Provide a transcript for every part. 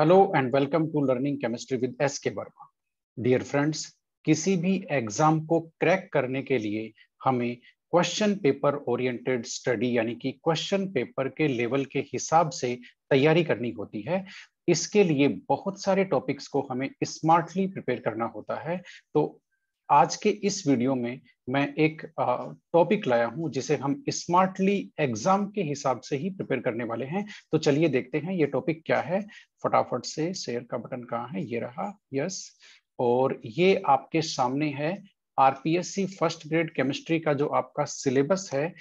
Hello and welcome to learning chemistry with S K Verma dear friends किसी भी exam को crack करने के लिए हमें क्वेश्चन पेपर ओरिएंटेड स्टडी यानी कि क्वेश्चन पेपर के लेवल के हिसाब से तैयारी करनी होती है इसके लिए बहुत सारे टॉपिक्स को हमें स्मार्टली प्रिपेयर करना होता है तो आज के इस वीडियो में मैं एक टॉपिक लाया हूं जिसे हम स्मार्टली एग्जाम के हिसाब से ही प्रिपेयर करने वाले हैं तो चलिए देखते हैं ये टॉपिक क्या है फटाफट से शेयर का बटन कहाँ है ये रहा यस और ये आपके सामने है आरपीएससी फर्स्ट ग्रेड केमिस्ट्री का जो आपका सिलेबस है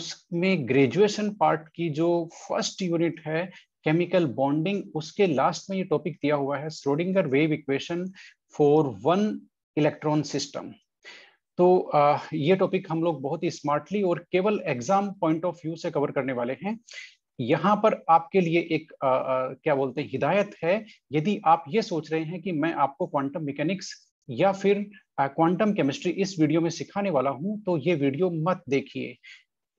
उसमें ग्रेजुएशन पार्ट की जो फर्स्ट यूनिट है केमिकल बॉन्डिंग उसके लास्ट में ये टॉपिक दिया हुआ है Schrodinger wave equation for one electron system तो ये टॉपिक हम लोग बहुत ही स्मार्टली और केवल एग्जाम पॉइंट ऑफ व्यू से कवर करने वाले हैं यहाँ पर आपके लिए एक आ, आ, क्या बोलते हैं हिदायत है यदि आप ये सोच रहे हैं कि मैं आपको क्वांटम मैकेनिक्स या फिर क्वांटम केमिस्ट्री इस वीडियो में सिखाने वाला हूं तो ये वीडियो मत देखिए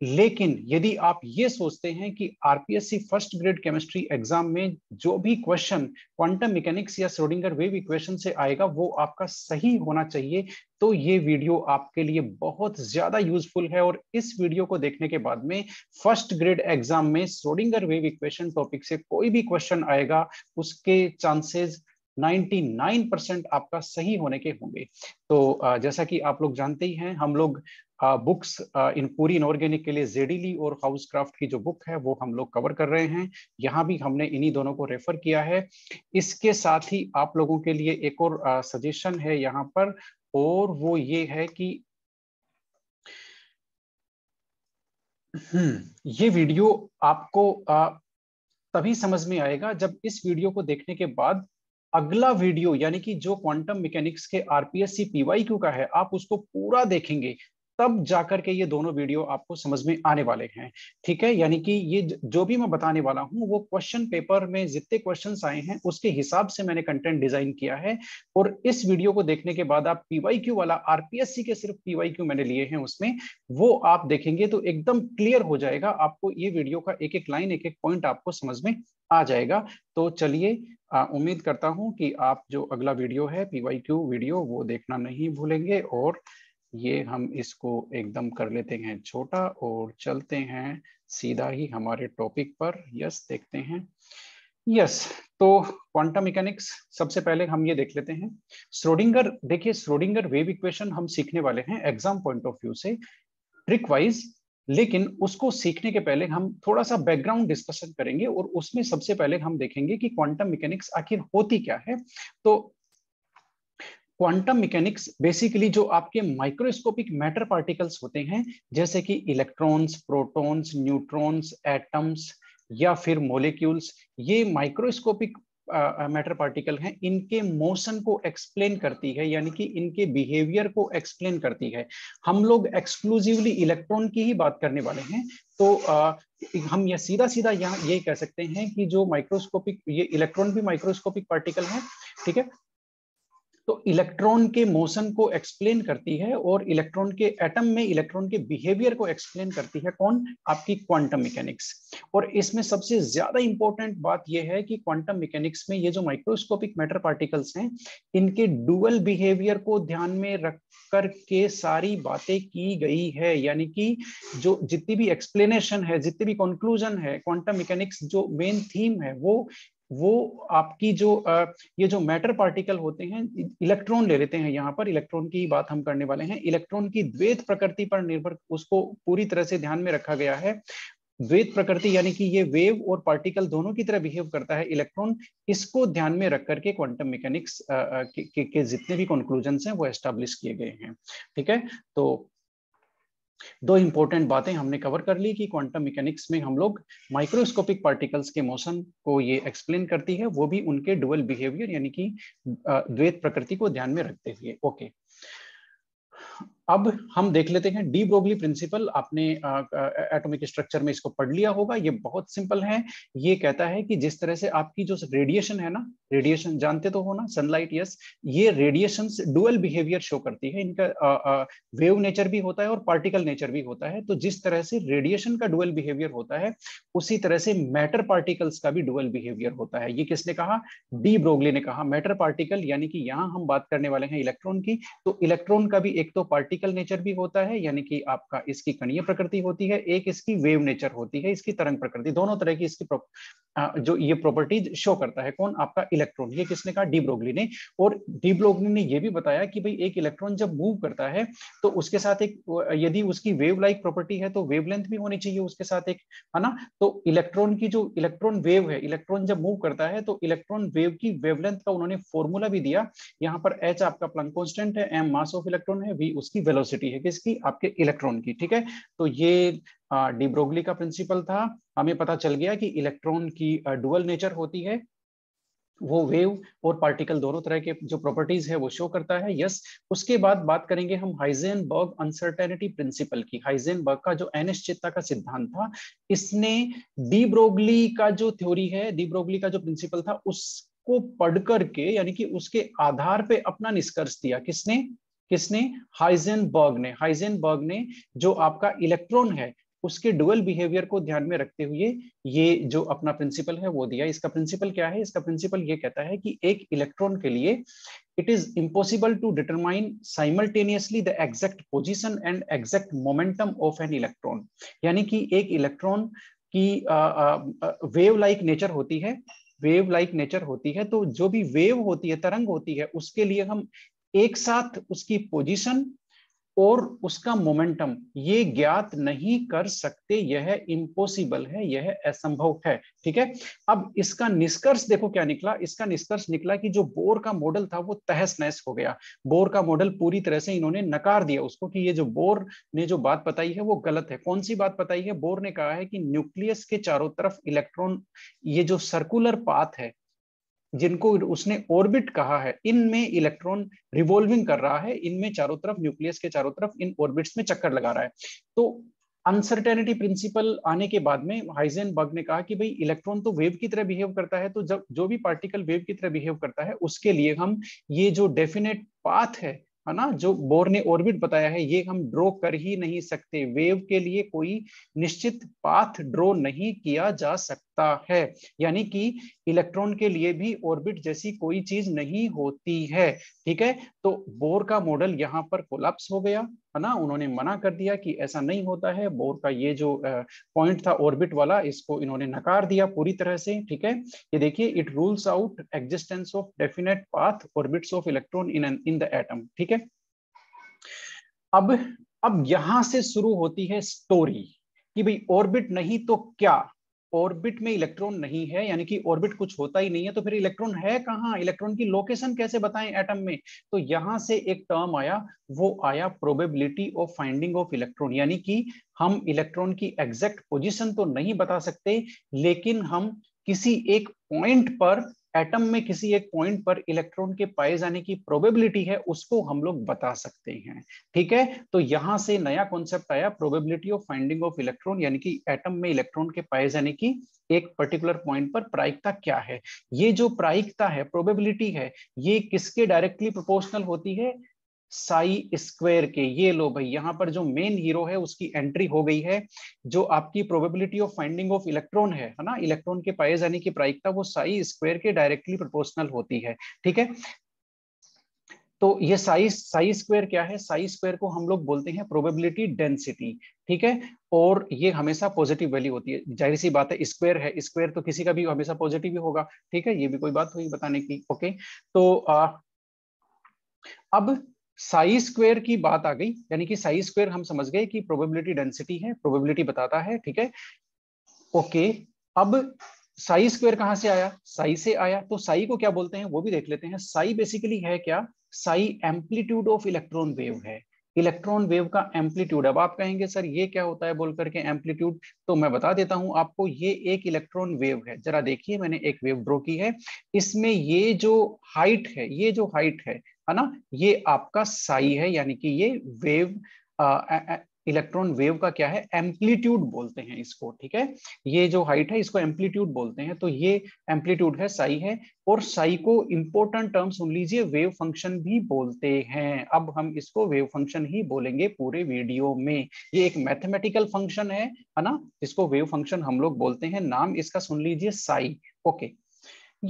लेकिन यदि आप ये सोचते हैं कि RPSC first grade chemistry exam में जो भी क्वेश्चन क्वांटम मैकेनिक्स या श्रोडिंगर वेव इक्वेशन से आएगा वो आपका सही होना चाहिए तो ये वीडियो आपके लिए बहुत ज्यादा यूजफुल है और इस वीडियो को देखने के बाद में फर्स्ट ग्रेड एग्जाम में श्रोडिंगर वेव इक्वेशन टॉपिक से कोई भी क्वेश्चन आएगा उसके चांसेस 99 परसेंट आपका सही होने के होंगे तो जैसा कि आप लोग जानते ही हैं हम लोग बुक्स इन पूरी इनऑर्गेनिक के लिए जेडीली और हाउस क्राफ्ट की जो बुक है वो हम लोग कवर कर रहे हैं यहाँ भी हमने इन्हीं दोनों को रेफर किया है इसके साथ ही आप लोगों के लिए एक और सजेशन है यहाँ पर और वो ये है कि हम्म, ये वीडियो आपको आ, तभी समझ में आएगा जब इस वीडियो को देखने के बाद अगला वीडियो यानी कि जो क्वांटम मैकेनिक्स के आरपीएससी पीवाईक्यू का है आप उसको पूरा देखेंगे तब जाकर के ये दोनों वीडियो आपको समझ में आने वाले हैं ठीक है यानी कि ये जो भी मैं बताने वाला हूँ वो क्वेश्चन पेपर में जितने क्वेश्चंस आए हैं उसके हिसाब से मैंने कंटेंट डिजाइन किया है और इस वीडियो को देखने के बाद आप पीवाईक्यू वाला आरपीएससी के सिर्फ पीवाईक्यू मैंने लिए हैं उसमें वो आप देखेंगे तो एकदम क्लियर हो जाएगा आपको ये वीडियो का एक एक लाइन एक एक पॉइंट आपको समझ में आ जाएगा तो चलिए उम्मीद करता हूं कि आप जो अगला वीडियो है पीवाई वीडियो वो देखना नहीं भूलेंगे और ये हम इसको एकदम कर लेते हैं छोटा और चलते हैं सीधा ही हमारे टॉपिक पर यस देखते हैं यस तो क्वांटम मैकेनिक्स सबसे पहले हम ये देख लेते हैं स्रोडिंगर देखिए स्रोडिंगर वेव इक्वेशन हम सीखने वाले हैं एग्जाम पॉइंट ऑफ व्यू से ट्रिक वाइज लेकिन उसको सीखने के पहले हम थोड़ा सा बैकग्राउंड डिस्कशन करेंगे और उसमें सबसे पहले हम देखेंगे कि क्वांटम मैकेनिक्स आखिर होती क्या है तो क्वांटम मैकेनिक्स बेसिकली जो आपके माइक्रोस्कोपिक मैटर पार्टिकल्स होते हैं जैसे कि इलेक्ट्रॉन्स प्रोटॉन्स न्यूट्रॉन्स एटम्स या फिर मोलिक्यूल्स ये माइक्रोस्कोपिक मैटर पार्टिकल हैं इनके मोशन को एक्सप्लेन करती है यानी कि इनके बिहेवियर को एक्सप्लेन करती है हम लोग एक्सक्लूसिवली इलेक्ट्रॉन की ही बात करने वाले हैं तो uh, हम यह सीधा सीधा यहाँ ये कह सकते हैं कि जो माइक्रोस्कोपिक ये इलेक्ट्रॉन भी माइक्रोस्कोपिक पार्टिकल है ठीक है तो इलेक्ट्रॉन के मोशन को एक्सप्लेन करती है और इलेक्ट्रॉन के एटम में इलेक्ट्रॉन के बिहेवियर को एक्सप्लेन करती है कौन आपकी क्वांटम मैकेनिक्स और इसमें सबसे ज्यादा इंपॉर्टेंट बात यह है कि क्वांटम मैकेनिक्स में ये जो माइक्रोस्कोपिक मैटर पार्टिकल्स हैं इनके डुअल बिहेवियर को ध्यान में रख कर के सारी बातें की गई है यानी कि जो जितनी भी एक्सप्लेनेशन है जितनी भी कंक्लूजन है क्वांटम मैकेनिक्स जो मेन थीम है वो वो आपकी जो ये जो मैटर पार्टिकल होते हैं इलेक्ट्रॉन ले लेते हैं यहाँ पर इलेक्ट्रॉन की बात हम करने वाले हैं इलेक्ट्रॉन की द्वेत प्रकृति पर निर्भर उसको पूरी तरह से ध्यान में रखा गया है द्वेत प्रकृति यानी कि ये वेव और पार्टिकल दोनों की तरह बिहेव करता है इलेक्ट्रॉन इसको ध्यान में रख करके क्वांटम मैकेनिक्स के, के, के जितने भी कंक्लूजन हैं वो एस्टाब्लिश किए गए हैं ठीक है तो दो इंपॉर्टेंट बातें हमने कवर कर ली कि क्वांटम मैकेनिक्स में हम लोग माइक्रोस्कोपिक पार्टिकल्स के मोशन को ये एक्सप्लेन करती है वो भी उनके डुअल बिहेवियर यानी कि द्वैत प्रकृति को ध्यान में रखते हुए ओके अब हम देख लेते हैं डी ब्रोगली प्रिंसिपल आपने एटॉमिक स्ट्रक्चर में इसको पढ़ लिया होगा ये बहुत सिंपल है ये कहता है कि जिस तरह से आपकी जो रेडिएशन है ना रेडिएशन जानते तो हो ना सनलाइट यस ये रेडिएशन डुअल बिहेवियर शो करती है इनका वेव नेचर भी होता है और पार्टिकल नेचर भी होता है तो जिस तरह से रेडिएशन का डुअल बिहेवियर होता है उसी तरह से मैटर पार्टिकल्स का भी डुअल बिहेवियर होता है ये किसने कहा डी ब्रोगली ने कहा मैटर पार्टिकल यानी कि यहाँ हम बात करने वाले हैं इलेक्ट्रॉन की तो इलेक्ट्रॉन का भी एक तो पार्टिकल पार्टिकल नेचर भी होता है यानी कि आपका इसकी कणीय प्रकृति होती है एक इसकी वेव नेचर होती है इसकी तरंग प्रकृति दोनों तरह की इसकी जो ये प्रॉपर्टीज शो करता है कौन आपका इलेक्ट्रॉन ये किसने कहा डीब्रोगली ने और डीब्रोगली ने यह भी बताया कि भाई एक इलेक्ट्रॉन जब मूव करता है तो उसके साथ एक यदि उसकी वेव लाइक प्रॉपर्टी है तो वेव लेंथ भी होनी चाहिए उसके साथ एक है ना तो इलेक्ट्रॉन की जो इलेक्ट्रॉन वेव है इलेक्ट्रॉन जब मूव करता है तो इलेक्ट्रॉन वेव की वेवलेंथ का उन्होंने फॉर्मूला भी दिया यहाँ पर एच आपका प्लंग कॉन्स्टेंट है एम मास ऑफ इलेक्ट्रॉन है वी उसकी वेलोसिटी है किसकी आपके इलेक्ट्रॉन की ठीक है तो ये डिब्रोगली का प्रिंसिपल था हमें पता चल गया कि इलेक्ट्रॉन की डुअल नेचर होती है वो वेव और पार्टिकल दोनों तरह के जो प्रॉपर्टीज है वो शो करता है यस उसके बाद बात करेंगे हम हाइजेन बर्ग अनसर्टेनिटी प्रिंसिपल की हाइजेन बर्ग का जो अनिश्चितता का सिद्धांत था इसने डी ब्रोगली का जो थ्योरी है डी ब्रोगली का जो प्रिंसिपल था उसको पढ़ करके यानी कि उसके आधार पे अपना निष्कर्ष दिया किसने किसने हाइजेनबर्ग ने हाइजेनबर्ग ने जो आपका इलेक्ट्रॉन है उसके डुअल बिहेवियर को ध्यान में रखते हुए ये जो अपना प्रिंसिपल है वो दिया इसका प्रिंसिपल क्या है इसका प्रिंसिपल ये कहता है कि एक इलेक्ट्रॉन के लिए it is impossible to determine simultaneously the exact position and exact momentum of an electron यानी कि एक इलेक्ट्रॉन की वेव लाइक नेचर होती है वेव लाइक नेचर होती है तो जो भी वेव होती है तरंग होती है उसके लिए हम एक साथ उसकी पोजीशन और उसका मोमेंटम ये ज्ञात नहीं कर सकते यह इम्पोसिबल है यह असंभव है ठीक है अब इसका निष्कर्ष देखो क्या निकला इसका निष्कर्ष निकला कि जो बोर का मॉडल था वो तहस नहस हो गया बोर का मॉडल पूरी तरह से इन्होंने नकार दिया उसको कि ये जो बोर ने जो बात बताई है वो गलत है कौन सी बात बताई है बोर ने कहा है कि न्यूक्लियस के चारों तरफ इलेक्ट्रॉन ये जो सर्कुलर पाथ है जिनको उसने ऑर्बिट कहा है इनमें इलेक्ट्रॉन रिवॉल्विंग कर रहा है इनमें चारों तरफ न्यूक्लियस के चारों तरफ इन ऑर्बिट्स में चक्कर लगा रहा है तो अनसर्टेनिटी प्रिंसिपल आने के बाद में हाइजेन बग ने कहा कि भाई इलेक्ट्रॉन तो वेव की तरह बिहेव करता है तो जब जो भी पार्टिकल वेव की तरह बिहेव करता है उसके लिए हम ये जो डेफिनेट पाथ है है ना जो बोर ने ऑर्बिट बताया है ये हम ड्रॉ कर ही नहीं सकते वेव के लिए कोई निश्चित पाथ ड्रॉ नहीं किया जा सकता सकता है यानी कि इलेक्ट्रॉन के लिए भी ऑर्बिट जैसी कोई चीज नहीं होती है ठीक है तो बोर का मॉडल यहाँ पर कोलैप्स हो गया है ना उन्होंने मना कर दिया कि ऐसा नहीं होता है बोर का ये जो पॉइंट था ऑर्बिट वाला इसको इन्होंने नकार दिया पूरी तरह से ठीक है ये देखिए it rules out existence of definite path orbits of electron in an in the atom ठीक है अब अब यहां से शुरू होती है स्टोरी कि भाई ऑर्बिट नहीं तो क्या ऑर्बिट में इलेक्ट्रॉन नहीं है यानी कि ऑर्बिट कुछ होता ही नहीं है तो फिर इलेक्ट्रॉन है कहाँ इलेक्ट्रॉन की लोकेशन कैसे बताएं एटम में तो यहां से एक टर्म आया वो आया probability of finding of electron यानी कि हम इलेक्ट्रॉन की एग्जैक्ट पोजिशन तो नहीं बता सकते लेकिन हम किसी एक पॉइंट पर एटम में किसी एक पॉइंट पर इलेक्ट्रॉन के पाए जाने की प्रोबेबिलिटी है उसको हम लोग बता सकते हैं ठीक है तो यहां से नया कॉन्सेप्ट आया probability of finding of electron यानी कि एटम में इलेक्ट्रॉन के पाए जाने की एक पर्टिकुलर पॉइंट पर प्रायिकता क्या है ये जो प्रायिकता है प्रोबेबिलिटी है ये किसके डायरेक्टली प्रोपोर्शनल होती है साई स्क्वायर के ये लो भाई यहाँ पर जो मेन हीरो है उसकी एंट्री हो गई है जो आपकी probability of finding of electron है ना इलेक्ट्रॉन के पाए जाने की प्रायिकता वो साई स्क्वायर के डायरेक्टली प्रोपोर्शनल होती है ठीक है तो ये साइज साइज स्क्वायर क्या है साइज स्क्वायर को हम लोग बोलते हैं प्रोबेबिलिटी डेंसिटी ठीक है और ये हमेशा पॉजिटिव वैल्यू होती है जाहिर सी बात है स्क्वायर है स्क्वायर तो किसी का भी हमेशा पॉजिटिव ही होगा ठीक है ये भी कोई बात हुई बताने की ओके तो आ, अब साई स्क्वेयर की बात आ गई यानी कि साई स्क्वेयर हम समझ गए कि प्रोबेबिलिटी डेंसिटी है प्रोबेबिलिटी बताता है ठीक है ओके अब साई स्क्वेयर कहां से आया साई से आया तो साई को क्या बोलते हैं वो भी देख लेते हैं साई बेसिकली है क्या psi amplitude of electron wave है इलेक्ट्रॉन वेव का एम्पलीट्यूड अब आप कहेंगे सर ये क्या होता है बोल करके एम्पलीट्यूड तो मैं बता देता हूं आपको ये एक इलेक्ट्रॉन वेव है जरा देखिए मैंने एक वेव ड्रॉ की है इसमें ये जो हाइट है ये जो हाइट है है ना ये आपका साई है यानी कि ये वेव इलेक्ट्रॉन वेव का क्या है एम्पलीट्यूड बोलते हैं इसको ठीक है ये जो हाइट है इसको एम्पलीट्यूड बोलते हैं तो ये एम्पलीट्यूड है साई है और साई को इंपॉर्टेंट टर्म सुन लीजिए वेव फंक्शन भी बोलते हैं अब हम इसको वेव फंक्शन ही बोलेंगे पूरे वीडियो में ये एक मैथमेटिकल फंक्शन है है ना इसको वेव फंक्शन हम लोग बोलते हैं नाम इसका सुन लीजिए साई ओके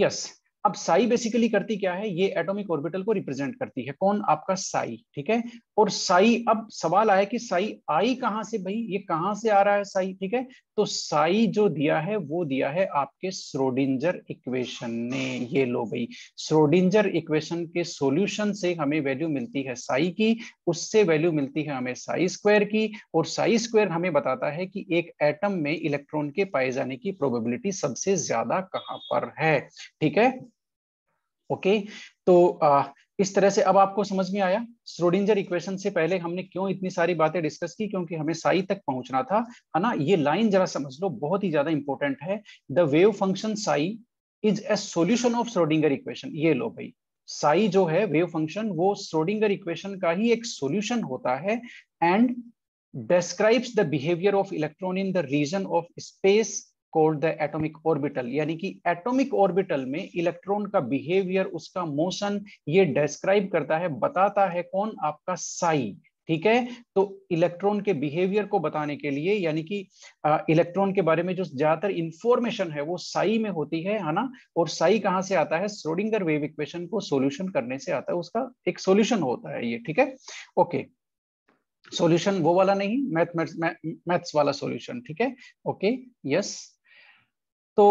यस अब साई बेसिकली करती क्या है ये एटॉमिक ऑर्बिटल को रिप्रेजेंट करती है कौन आपका साई ठीक है और साई अब सवाल आया कि साई आई कहां से भाई ये कहां से आ रहा है साई ठीक है तो साई जो दिया है वो दिया है आपके स्रोडिंजर इक्वेशन ने ये लो भाई स्रोडिंजर इक्वेशन के सॉल्यूशन से हमें वैल्यू मिलती है साई की उससे वैल्यू मिलती है हमें साई स्क्वायर की और साई स्क्वायर हमें बताता है कि एक एटम में इलेक्ट्रॉन के पाए जाने की प्रोबेबिलिटी सबसे ज्यादा कहां पर है ठीक है ओके तो आ, इस तरह से अब आपको समझ में आया स्रोडिंजर इक्वेशन से पहले हमने क्यों इतनी सारी बातें डिस्कस की क्योंकि हमें साई तक पहुंचना था है ना ये लाइन जरा समझ लो बहुत ही ज्यादा इंपॉर्टेंट है the wave function psi is a solution of Schrodinger equation ये लो भाई साई जो है वेव फंक्शन वो स्रोडिंगर इक्वेशन का ही एक सोल्यूशन होता है and describes the behaviour of electron in the region of space called the atomic orbital यानी कि एटॉमिक ऑर्बिटल में इलेक्ट्रॉन का बिहेवियर उसका मोशन ये डिस्क्राइब करता है बताता है कौन आपका साई ठीक है तो इलेक्ट्रॉन के बिहेवियर को बताने के लिए यानी कि इलेक्ट्रॉन के बारे में जो ज्यादातर इंफॉर्मेशन है वो साई में होती है है ना और साई कहां से आता है स्रोडिंगर वेव इक्वेशन को सोल्यूशन करने से आता है उसका एक सोल्यूशन होता है ये ठीक है ओके सोल्यूशन वो वाला नहीं मैथ मैथ्स वाला सोल्यूशन ठीक है ओके यस तो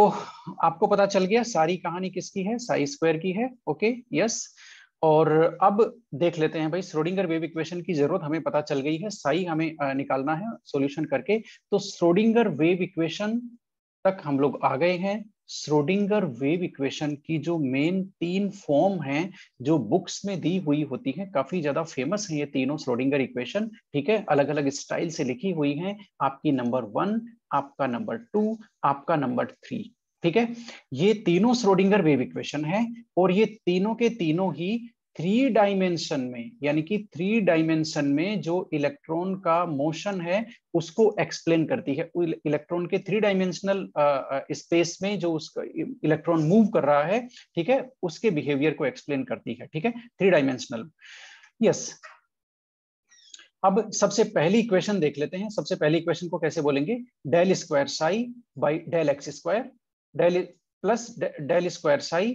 आपको पता चल गया सारी कहानी किसकी है साई स्क्वायर की है ओके यस और अब देख लेते हैं भाई श्रोडिंगर वेव इक्वेशन की जरूरत हमें पता चल गई है साई हमें निकालना है सॉल्यूशन करके तो श्रोडिंगर वेव इक्वेशन तक हम लोग आ गए हैं श्रोडिंगर वेव इक्वेशन की जो मेन तीन फॉर्म हैं जो बुक्स में दी हुई होती हैं काफी ज्यादा फेमस हैं ये तीनों श्रोडिंगर इक्वेशन ठीक है अलग अलग स्टाइल से लिखी हुई हैं आपकी नंबर वन आपका नंबर टू आपका नंबर थ्री ठीक है ये तीनों स्रोडिंगर वेव इक्वेशन है और ये तीनों के तीनों ही थ्री डायमेंशन में यानी कि थ्री डायमेंशन में जो इलेक्ट्रॉन का मोशन है उसको एक्सप्लेन करती है इलेक्ट्रॉन के थ्री डायमेंशनल स्पेस में जो उसका इलेक्ट्रॉन मूव कर रहा है ठीक है उसके बिहेवियर को एक्सप्लेन करती है ठीक है थ्री डायमेंशनल यस अब सबसे पहली इक्वेशन देख लेते हैं सबसे पहली इक्वेशन को कैसे बोलेंगे del square psi by del X square del plus del square psi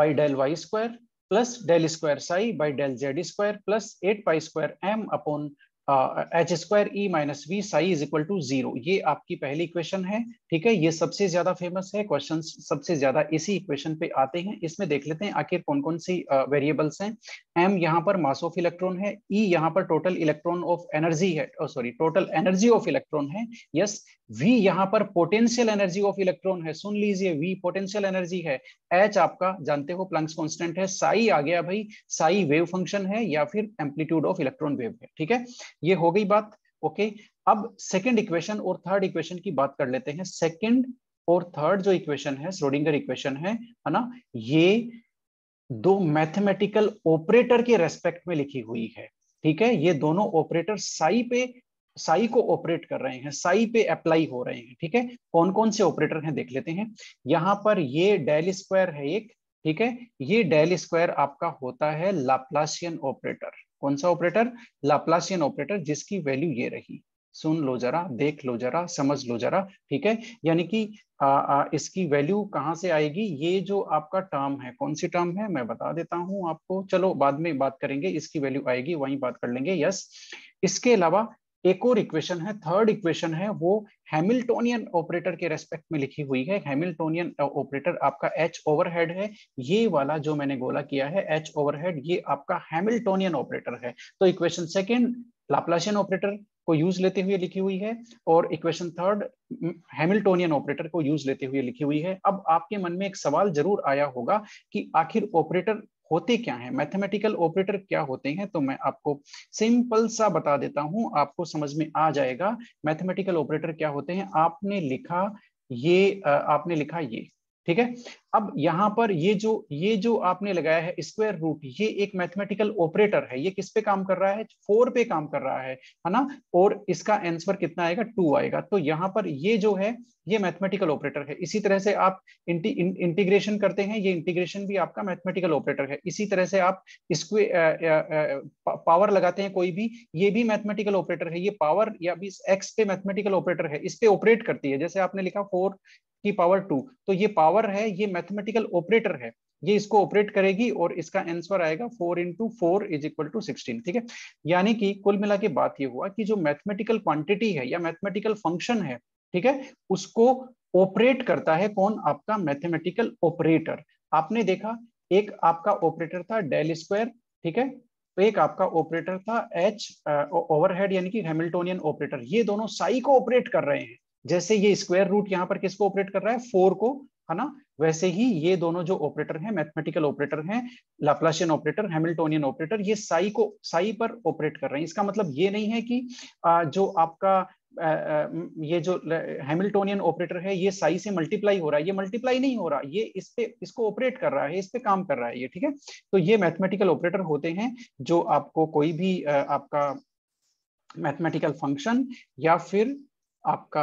by del Y square plus del square psi by del Z square plus eight pi square M upon H square E minus V psi is equal to zero ये आपकी पहली equation है ठीक है ये सबसे ज्यादा famous है क्वेश्चन सबसे ज्यादा इसी इक्वेशन पे आते हैं इसमें देख लेते हैं आखिर कौन कौन सी वेरिएबल्स हैं एम यहाँ पर मास ऑफ इलेक्ट्रॉन है ई e यहाँ पर टोटल इलेक्ट्रॉन ऑफ एनर्जी है sorry total energy of electron है यस वी यहाँ पर पोटेंशियल एनर्जी ऑफ इलेक्ट्रॉन है सुन लीजिए वी पोटेंशियल एनर्जी है एच आपका जानते हो प्लंक्स कॉन्स्टेंट है साई आ गया भाई साई वेव फंक्शन है या फिर एम्पलीट्यूड ऑफ इलेक्ट्रॉन वेव है ठीक है ये हो गई बात ओके अब सेकेंड इक्वेशन और थर्ड इक्वेशन की बात कर लेते हैं सेकेंड और थर्ड जो इक्वेशन है श्रोडिंगर इक्वेशन है है ना ये दो मैथमेटिकल ऑपरेटर के रेस्पेक्ट में लिखी हुई है ठीक है ये दोनों ऑपरेटर साई पे साई को ऑपरेट कर रहे हैं साई पे अप्लाई हो रहे हैं ठीक है कौन कौन से ऑपरेटर हैं देख लेते हैं यहां पर ये डेल स्क्वायर है एक ठीक है ये डेल स्क्वायर आपका होता है लाप्लासियन ऑपरेटर कौन सा ऑपरेटर लाप्लासियन ऑपरेटर जिसकी वैल्यू ये रही सुन लो जरा देख लो जरा समझ लो जरा ठीक है यानी कि आ, आ, इसकी वैल्यू कहाँ से आएगी ये जो आपका टर्म है कौन सी टर्म है मैं बता देता हूं आपको चलो बाद में बात करेंगे इसकी वैल्यू आएगी वहीं बात कर लेंगे यस इसके अलावा एक और इक्वेशन है थर्ड इक्वेशन है वो हैमिल्टोनियन ऑपरेटर के रेस्पेक्ट में लिखी हुई है हैमिल्टोनियन ऑपरेटर uh, आपका एच ओवरहेड है ये वाला जो मैंने गोला किया है एच ओवरहेड ये आपका हैमिल्टोनियन ऑपरेटर है तो इक्वेशन सेकेंड लाप्लाशियन ऑपरेटर को यूज लेते हुए लिखी हुई है और इक्वेशन थर्ड हैमिल्टोनियन ऑपरेटर को यूज लेते हुए लिखी हुई है अब आपके मन में एक सवाल जरूर आया होगा कि आखिर ऑपरेटर होते क्या हैं मैथमेटिकल ऑपरेटर क्या होते हैं तो मैं आपको सिंपल सा बता देता हूं आपको समझ में आ जाएगा मैथमेटिकल ऑपरेटर क्या होते हैं आपने लिखा ये आपने लिखा ये ठीक है अब यहाँ पर ये जो ये जो आपने लगाया है स्क्वायर रूट ये एक मैथमेटिकल ऑपरेटर है ये किस पे काम कर रहा है फोर पे काम कर रहा है है ना और इसका आंसर कितना आएगा टू आएगा तो यहां पर ये जो है ये मैथमेटिकल ऑपरेटर है इसी तरह से आप इंटी, इं, इंटीग्रेशन करते हैं ये इंटीग्रेशन भी आपका मैथमेटिकल ऑपरेटर है इसी तरह से आप स्क्वे पावर लगाते हैं कोई भी ये भी मैथमेटिकल ऑपरेटर है ये पावर या भी एक्स पे मैथमेटिकल ऑपरेटर है इस पे ऑपरेट करती है जैसे आपने लिखा फोर की पावर टू तो ये पावर है ये मैथमेटिकल ऑपरेटर है ये इसको ऑपरेट करेगी और इसका आंसर आएगा four into four is equal to sixteen ठीक है यानी कि कुल मिला के बात ये हुआ कि जो मैथमेटिकल क्वांटिटी है या मैथमेटिकल फंक्शन है ठीक है उसको ऑपरेट करता है कौन आपका मैथमेटिकल ऑपरेटर आपने देखा एक आपका ऑपरेटर था डेल स्क्वायर ठीक है तो एक आपका ऑपरेटर था एच ओवरहेड यानी कि हेमिल्टोनियन ऑपरेटर ये दोनों साई को ऑपरेट कर रहे हैं जैसे ये स्क्वायर रूट यहाँ पर किसको ऑपरेट कर रहा है फोर को है ना वैसे ही ये दोनों जो ऑपरेटर हैं मैथमेटिकल ऑपरेटर हैं लाप्लाशियन ऑपरेटर हैमिल्टोनियन ऑपरेटर ये साई को साई पर ऑपरेट कर रहे हैं इसका मतलब ये नहीं है कि जो आपका ये जो हैमिल्टोनियन ऑपरेटर है ये साई से मल्टीप्लाई हो रहा है ये मल्टीप्लाई नहीं हो रहा ये इस पे इसको ऑपरेट कर रहा है इस पे काम कर रहा है ये ठीक है तो ये मैथमेटिकल ऑपरेटर होते हैं जो आपको कोई भी आपका मैथमेटिकल फंक्शन या फिर आपका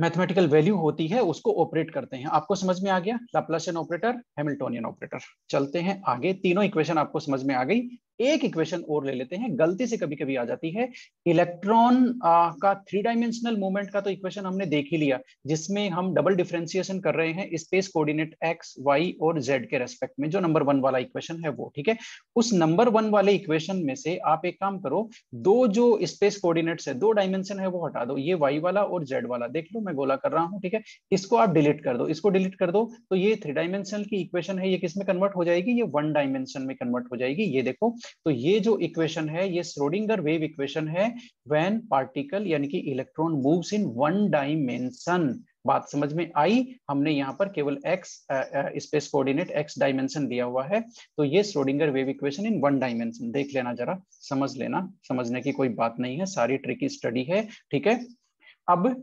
मैथमेटिकल वैल्यू होती है उसको ऑपरेट करते हैं आपको समझ में आ गया लाप्लासियन ऑपरेटर हैमिल्टोनियन ऑपरेटर चलते हैं आगे तीनों इक्वेशन आपको समझ में आ गई एक इक्वेशन और ले लेते हैं गलती से कभी कभी आ जाती है इलेक्ट्रॉन का थ्री डायमेंशनल मूवमेंट का तो इक्वेशन हमने देख ही लिया जिसमें हम डबल डिफ्रेंसिएशन कर रहे हैं स्पेस कोऑर्डिनेट एक्स वाई और जेड के रेस्पेक्ट में जो नंबर वन वाला इक्वेशन है वो ठीक है उस नंबर वन वाले इक्वेशन में से आप एक काम करो दो जो स्पेस कोऑर्डिनेट्स है दो डायमेंशन है वो हटा दो ये वाई वाला और जेड वाला देख लो मैं गोला कर रहा हूँ ठीक है इसको आप डिलीट कर दो इसको डिलीट कर दो तो ये थ्री डायमेंशनल की इक्वेशन है ये किसमें कन्वर्ट हो जाएगी ये वन डायमेंशन में कन्वर्ट हो जाएगी ये देखो तो ये जो इक्वेशन है ये स्रोडिंगर वेव इक्वेशन है व्हेन पार्टिकल यानी कि electron moves in one dimension बात समझ में आई हमने यहाँ पर केवल X space coordinate x dimension दिया हुआ है तो ये Schrodinger wave equation in one dimension देख लेना जरा समझ लेना समझने की कोई बात नहीं है सारी ट्रिकी स्टडी है ठीक है अब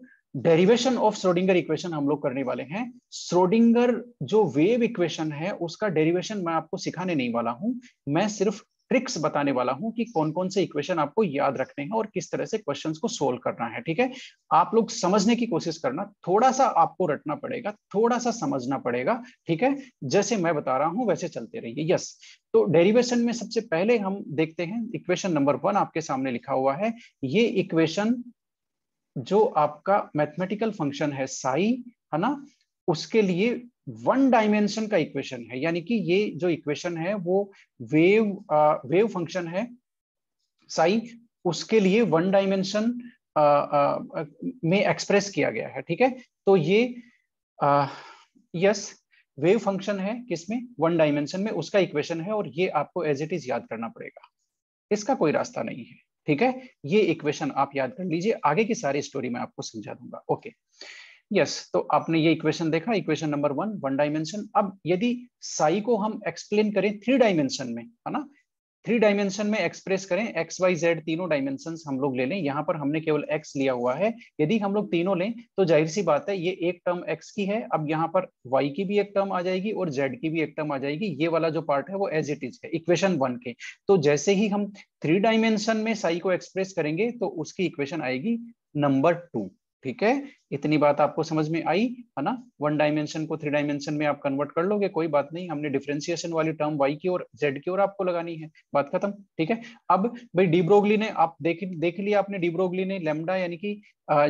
डेरिवेशन ऑफ स्रोडिंगर इक्वेशन हम लोग करने वाले हैं स्रोडिंगर जो वेव इक्वेशन है उसका डेरिवेशन मैं आपको सिखाने नहीं वाला हूं मैं सिर्फ ट्रिक्स बताने वाला हूं कि कौन कौन से इक्वेशन आपको याद रखने हैं और किस तरह से क्वेश्चन को सोल्व करना है ठीक है आप लोग समझने की कोशिश करना थोड़ा सा आपको रटना पड़ेगा थोड़ा सा समझना पड़ेगा ठीक है जैसे मैं बता रहा हूं वैसे चलते रहिए यस तो डेरिवेशन में सबसे पहले हम देखते हैं इक्वेशन नंबर वन आपके सामने लिखा हुआ है ये इक्वेशन जो आपका मैथमेटिकल फंक्शन है साई है ना उसके लिए वन डायमेंशन का इक्वेशन है यानी कि ये जो इक्वेशन है वो वेव वेव फंक्शन है साई उसके लिए वन डायमेंशन में एक्सप्रेस किया गया है ठीक है तो ये यस वेव फंक्शन है किसमें वन डायमेंशन में उसका इक्वेशन है और ये आपको एज इट इज याद करना पड़ेगा इसका कोई रास्ता नहीं है ठीक है ये इक्वेशन आप याद कर लीजिए आगे की सारी स्टोरी मैं आपको समझा दूंगा ओके okay. यस yes, तो आपने ये इक्वेशन देखा equation number one one dimension अब यदि साई को हम एक्सप्लेन करें थ्री डायमेंशन में है ना थ्री डायमेंशन में एक्सप्रेस करें एक्स वाई जेड तीनों डायमेंशन हम लोग ले लें यहाँ पर हमने केवल एक्स लिया हुआ है यदि हम लोग तीनों लें तो जाहिर सी बात है ये एक टर्म एक्स की है अब यहाँ पर वाई की भी एक टर्म आ जाएगी और जेड की भी एक टर्म आ जाएगी ये वाला जो पार्ट है वो एज इट इज है इक्वेशन वन के तो जैसे ही हम थ्री डायमेंशन में साई को एक्सप्रेस करेंगे तो उसकी इक्वेशन आएगी नंबर टू ठीक है इतनी बात आपको समझ में आई है ना वन डायमेंशन को थ्री डायमेंशन में आप कन्वर्ट कर लोगे कोई बात नहीं हमने डिफ्रेंसिएशन वाली टर्म वाई की और जेड की और आपको लगानी है बात खत्म ठीक है अब भाई डिब्रोगली ने आप देख देख लिया आपने डिब्रोगली ने लेमडा यानी कि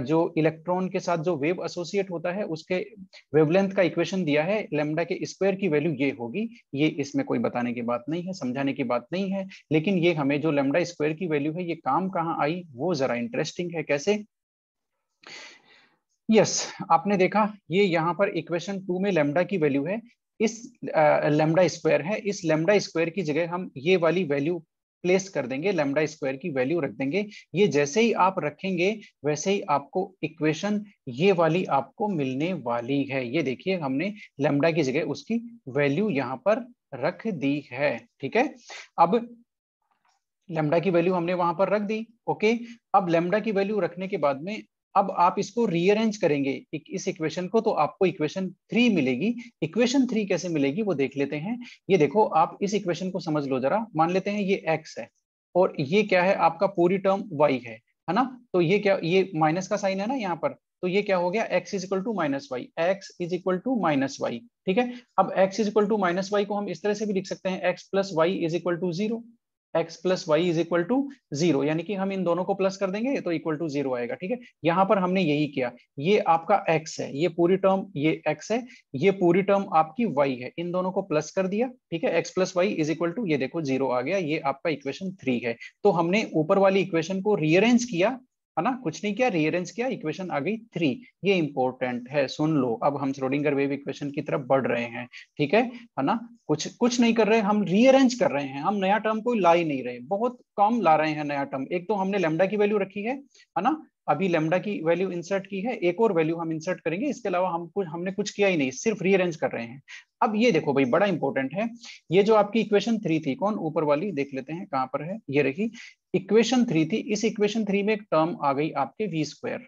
जो इलेक्ट्रॉन के साथ जो वेव एसोसिएट होता है उसके वेवलेंथ का इक्वेशन दिया है लेमडा के स्क्वायर की वैल्यू ये होगी ये इसमें कोई बताने की बात नहीं है समझाने की बात नहीं है लेकिन ये हमें जो लेमडा स्क्वायर की वैल्यू है ये काम कहाँ आई वो जरा इंटरेस्टिंग है कैसे यस yes, आपने देखा ये यहाँ पर इक्वेशन टू में लेमडा की वैल्यू है इस लेमडा स्क्वायर है इस लेमडा स्क्वायर की जगह हम ये वाली वैल्यू प्लेस कर देंगे लेमडा स्क्वायर की वैल्यू रख देंगे ये जैसे ही आप रखेंगे वैसे ही आपको इक्वेशन ये वाली आपको मिलने वाली है ये देखिए हमने लेमडा की जगह उसकी वैल्यू यहाँ पर रख दी है ठीक है अब लेमडा की वैल्यू हमने वहां पर रख दी ओके अब लेमडा की वैल्यू रखने के बाद में अब आप इसको रीअरेंज करेंगे इस इक्वेशन को तो आपको इक्वेशन थ्री मिलेगी इक्वेशन थ्री कैसे मिलेगी वो देख लेते हैं ये देखो आप इस इक्वेशन को समझ लो जरा मान लेते हैं ये एक्स है और ये क्या है आपका पूरी टर्म वाई है है ना तो ये क्या ये माइनस का साइन है ना यहाँ पर तो ये क्या हो गया X is equal to minus Y X is equal to minus Y ठीक है अब X is equal to minus Y को हम इस तरह से भी लिख सकते हैं X plus Y is equal to zero X plus Y is equal to zero यानी कि हम इन दोनों को प्लस कर देंगे तो इक्वल टू जीरो आएगा ठीक है यहां पर हमने यही किया ये आपका एक्स है ये पूरी टर्म ये एक्स है ये पूरी टर्म आपकी वाई है इन दोनों को प्लस कर दिया ठीक है X plus Y is equal to ये देखो जीरो आ गया ये आपका इक्वेशन थ्री है तो हमने ऊपर वाली इक्वेशन को रियरेंज किया है ना कुछ नहीं किया रियरेंस किया इक्वेशन आ गई थ्री ये इंपॉर्टेंट है सुन लो अब हम श्रोडिंगर वेव इक्वेशन की तरफ बढ़ रहे हैं ठीक है है ना कुछ कुछ नहीं कर रहे हम रियरेंज कर रहे हैं हम नया टर्म कोई ला ही नहीं रहे बहुत कम ला रहे हैं नया टर्म एक तो हमने लेमडा की वैल्यू रखी है है ना अभी लेमडा की वैल्यू इंसर्ट की है एक और वैल्यू हम इंसर्ट करेंगे इसके अलावा हम कुछ हमने कुछ किया ही नहीं सिर्फ रीअरेंज कर रहे हैं अब ये देखो भाई बड़ा इंपॉर्टेंट है ये जो आपकी इक्वेशन थ्री थी कौन ऊपर वाली देख लेते हैं कहां पर है ये रही इक्वेशन थ्री थी इस इक्वेशन थ्री में एक टर्म आ गई आपके वी स्क्वायर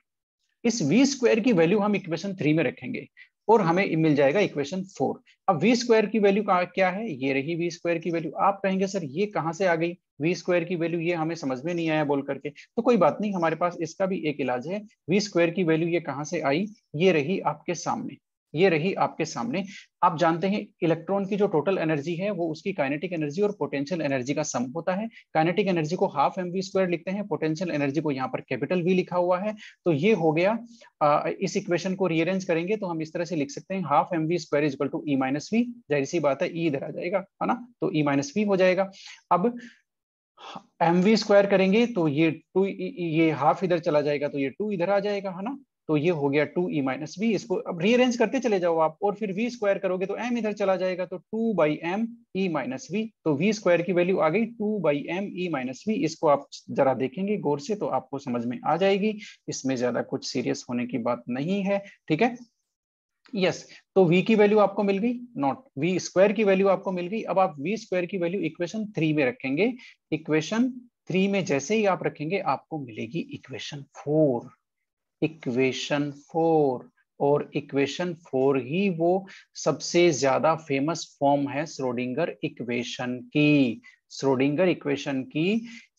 इस वी स्क्वायर की वैल्यू हम इक्वेशन थ्री में रखेंगे और हमें मिल जाएगा इक्वेशन फोर अब वी स्क्वायर की वैल्यू क्या है ये रही वी स्क्वायर की वैल्यू आप कहेंगे सर ये कहां से आ गई वी स्क्वायर की वैल्यू ये हमें समझ में नहीं आया बोल करके तो कोई बात नहीं हमारे पास इसका भी एक इलाज है वी स्क्वायर की वैल्यू ये कहाँ से आई ये रही आपके सामने ये रही आपके सामने आप जानते हैं इलेक्ट्रॉन की जो टोटल एनर्जी है वो उसकी काइनेटिक एनर्जी और पोटेंशियल एनर्जी का सम होता है काइनेटिक एनर्जी को हाफ एम वी स्क्वायर लिखते हैं पोटेंशियल एनर्जी को यहाँ पर कैपिटल वी लिखा हुआ है तो ये हो गया आ, इस इक्वेशन को रीअरेंज करेंगे तो हम इस तरह से लिख सकते हैं half M V square equal to E minus V जाहिर सी बात है ई e इधर आ जाएगा है ना तो ई माइनस वी हो जाएगा अब एम वी स्क्वायर करेंगे तो ये टू e, ये हाफ इधर चला जाएगा तो ये टू इधर आ जाएगा है ना तो ये हो गया टू ई माइनस वी इसको अब रीअरेंज करते चले जाओ आप और फिर वी स्क्वायर करोगे तो एम इधर चला जाएगा तो two by M E minus V तो वी स्क्वायर की वैल्यू आ गई two by M E minus V इसको आप जरा देखेंगे गौर से तो आपको समझ में आ जाएगी इसमें ज्यादा कुछ सीरियस होने की बात नहीं है ठीक है यस yes, तो v की वैल्यू आपको मिल गई नॉट v स्क्वायर की वैल्यू आपको मिल गई अब आप v स्क्वायर की वैल्यू इक्वेशन थ्री में रखेंगे इक्वेशन थ्री में जैसे ही आप रखेंगे आपको मिलेगी इक्वेशन फोर इक्वेशन फोर और इक्वेशन फोर ही वो सबसे ज्यादा फेमस फॉर्म है स्रोडिंगर इक्वेशन की श्रोडिंगर इक्वेशन की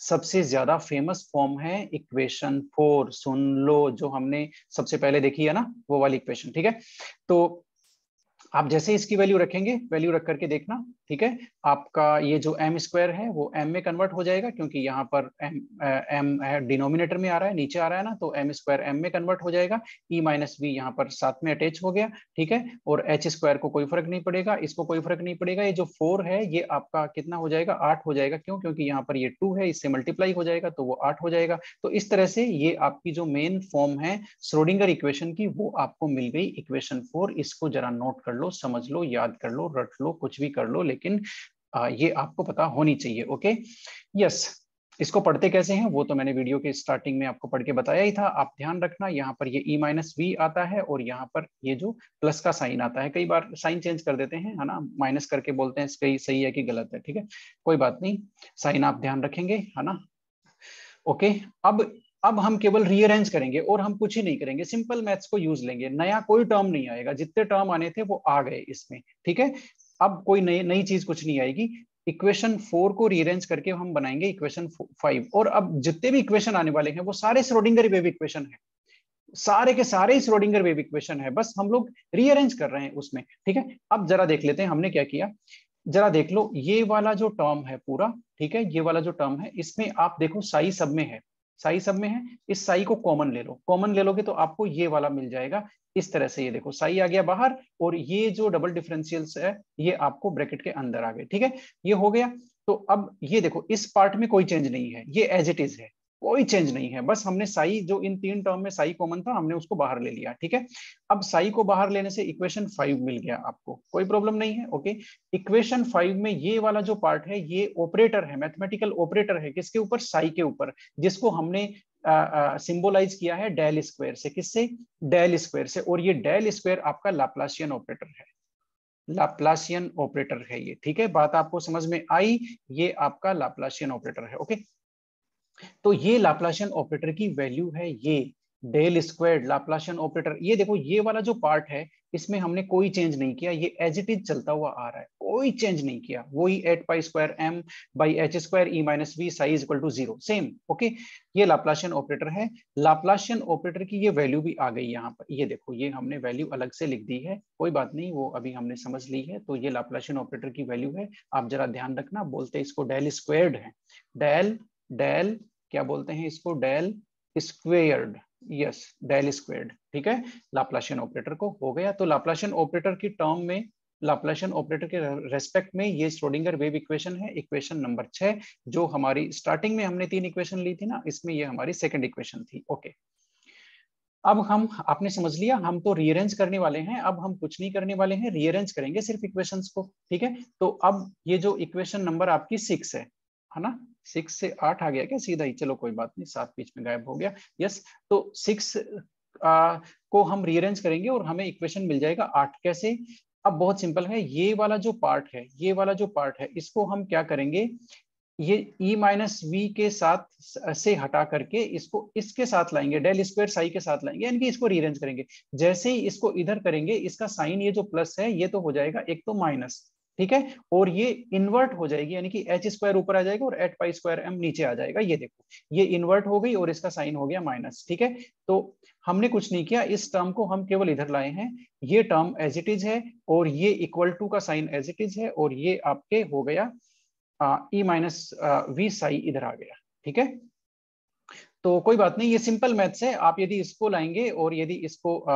सबसे ज्यादा फेमस फॉर्म है इक्वेशन फोर सुन लो जो हमने सबसे पहले देखी है ना वो वाली इक्वेशन ठीक है तो आप जैसे इसकी वैल्यू रखेंगे वैल्यू रख करके देखना ठीक है आपका ये जो एम स्क्वायर है वो एम में कन्वर्ट हो जाएगा क्योंकि यहाँ पर एम एम डिनोमिनेटर में आ रहा है नीचे आ रहा है ना तो एम स्क्वायर एम में कन्वर्ट हो जाएगा ई माइनस वी यहाँ पर साथ में अटैच हो गया ठीक है और एच स्क्वायर को कोई फर्क नहीं पड़ेगा इसको कोई फर्क नहीं पड़ेगा ये जो फोर है ये आपका कितना हो जाएगा आठ हो जाएगा क्यों क्योंकि यहाँ पर ये टू है इससे मल्टीप्लाई हो जाएगा तो वो आठ हो जाएगा तो इस तरह से ये आपकी जो मेन फॉर्म है श्रोडिंगर इक्वेशन की वो आपको मिल गई इक्वेशन फोर इसको जरा नोट कर लो लो समझ लो याद कर लो रट लो कुछ भी कर लो लेकिन आ, ये आपको पता होनी चाहिए ओके यस इसको पढ़ते कैसे हैं वो तो मैंने वीडियो के स्टार्टिंग में आपको पढ़ के बताया ही था आप ध्यान रखना यहाँ पर ये e माइनस वी आता है और यहाँ पर ये जो प्लस का साइन आता है कई बार साइन चेंज कर देते हैं है ना माइनस करके बोलते हैं कई सही है कि गलत है ठीक है कोई बात नहीं साइन आप ध्यान रखेंगे है ना ओके अब अब हम केवल रीअरेंज करेंगे और हम कुछ ही नहीं करेंगे सिंपल मैथ्स को यूज लेंगे नया कोई टर्म नहीं आएगा जितने टर्म आने थे वो आ गए इसमें ठीक है अब कोई नई नई चीज कुछ नहीं आएगी इक्वेशन फोर को रीअरेंज करके हम बनाएंगे इक्वेशन फाइव और अब जितने भी इक्वेशन आने वाले हैं वो सारे स्रोडिंगर वेव इक्वेशन है सारे के सारे ही स्रोडिंगर वेव इक्वेशन है बस हम लोग रीअरेंज कर रहे हैं उसमें ठीक है अब जरा देख लेते हैं हमने क्या किया जरा देख लो ये वाला जो टर्म है पूरा ठीक है ये वाला जो टर्म है इसमें आप देखो साई सब में है साई सब में है इस साई को कॉमन ले लो कॉमन ले लोगे तो आपको ये वाला मिल जाएगा इस तरह से ये देखो साई आ गया बाहर और ये जो डबल डिफरेंशियल्स है ये आपको ब्रैकेट के अंदर आ गए ठीक है ये हो गया तो अब ये देखो इस पार्ट में कोई चेंज नहीं है ये एज इट इज है कोई चेंज नहीं है बस हमने साई जो इन तीन टर्म में साई कॉमन था हमने उसको बाहर ले लिया ठीक है अब साई को बाहर लेने से इक्वेशन फाइव मिल गया आपको कोई प्रॉब्लम नहीं है ओके इक्वेशन फाइव में ये वाला जो पार्ट है ये ऑपरेटर है मैथमेटिकल ऑपरेटर है किसके ऊपर साई के ऊपर जिसको हमने सिंबोलाइज किया है डेल स्क्वेयर से किससे डेल स्क्वेयर से और ये डेल स्क्वेयर आपका लाप्लाशियन ऑपरेटर है लाप्लाशियन ऑपरेटर है ये ठीक है बात आपको समझ में आई ये आपका लाप्लाशियन ऑपरेटर है ओके तो ये लाप्लाशन ऑपरेटर की वैल्यू है ये डेल स्क्वेड लाप्लाशन ऑपरेटर ये देखो ये वाला जो पार्ट है इसमें हमने कोई चेंज नहीं किया ये एज इट इज चलता हुआ आ रहा है कोई चेंज नहीं किया वही eight pi square M by H square E minus B psi is equal to zero same okay ये लाप्लाशन ऑपरेटर है लाप्लाशन ऑपरेटर की ये वैल्यू भी आ गई यहाँ पर ये देखो ये हमने वैल्यू अलग से लिख दी है कोई बात नहीं वो अभी हमने समझ ली है तो ये लाप्लाशन ऑपरेटर की वैल्यू है आप जरा ध्यान रखना बोलते इसको डेल स्क्वेड है डेल डेल क्या बोलते हैं इसको del squared yes del squared ठीक है लाप्लाशियन ऑपरेटर को हो गया तो लाप्लाशियन ऑपरेटर की टर्म में लाप्लाशियन ऑपरेटर के रेस्पेक्ट में ये स्ट्रोडिंगर वेव इक्वेशन है इक्वेशन नंबर छह जो हमारी स्टार्टिंग में हमने तीन इक्वेशन ली थी ना इसमें ये हमारी सेकंड इक्वेशन थी ओके अब हम आपने समझ लिया हम तो रीअरेंज करने वाले हैं अब हम कुछ नहीं करने वाले हैं रीअरेंज करेंगे सिर्फ इक्वेशंस को ठीक है तो अब ये जो इक्वेशन नंबर आपकी सिक्स है है ना सिक्स से आठ आ गया क्या सीधा ही चलो कोई बात नहीं सात बीच में गायब हो गया यस तो सिक्स को हम रीअरेंज करेंगे और हमें इक्वेशन मिल जाएगा आठ कैसे अब बहुत सिंपल है ये वाला जो पार्ट है ये वाला जो पार्ट है इसको हम क्या करेंगे ये e माइनस वी के साथ से हटा करके इसको इसके साथ लाएंगे डेल स्क्वायर साई के साथ लाएंगे यानी कि इसको रीअरेंज करेंगे जैसे ही इसको इधर करेंगे इसका साइन ये जो प्लस है ये तो हो जाएगा एक तो माइनस ठीक है और ये इन्वर्ट हो जाएगी यानी कि एच स्क्वायर ऊपर आ जाएगा और एट पाई स्क्वायर एम नीचे आ जाएगा ये देखो ये इन्वर्ट हो गई और इसका साइन हो गया माइनस ठीक है तो हमने कुछ नहीं किया इस टर्म को हम केवल इधर लाए हैं ये टर्म एज इट इज है और ये इक्वल टू का साइन एज इट इज है और ये आपके हो गया ई माइनस वी साई इधर आ गया ठीक है तो कोई बात नहीं ये सिंपल मैथ्स है आप यदि इसको लाएंगे और यदि इसको आ,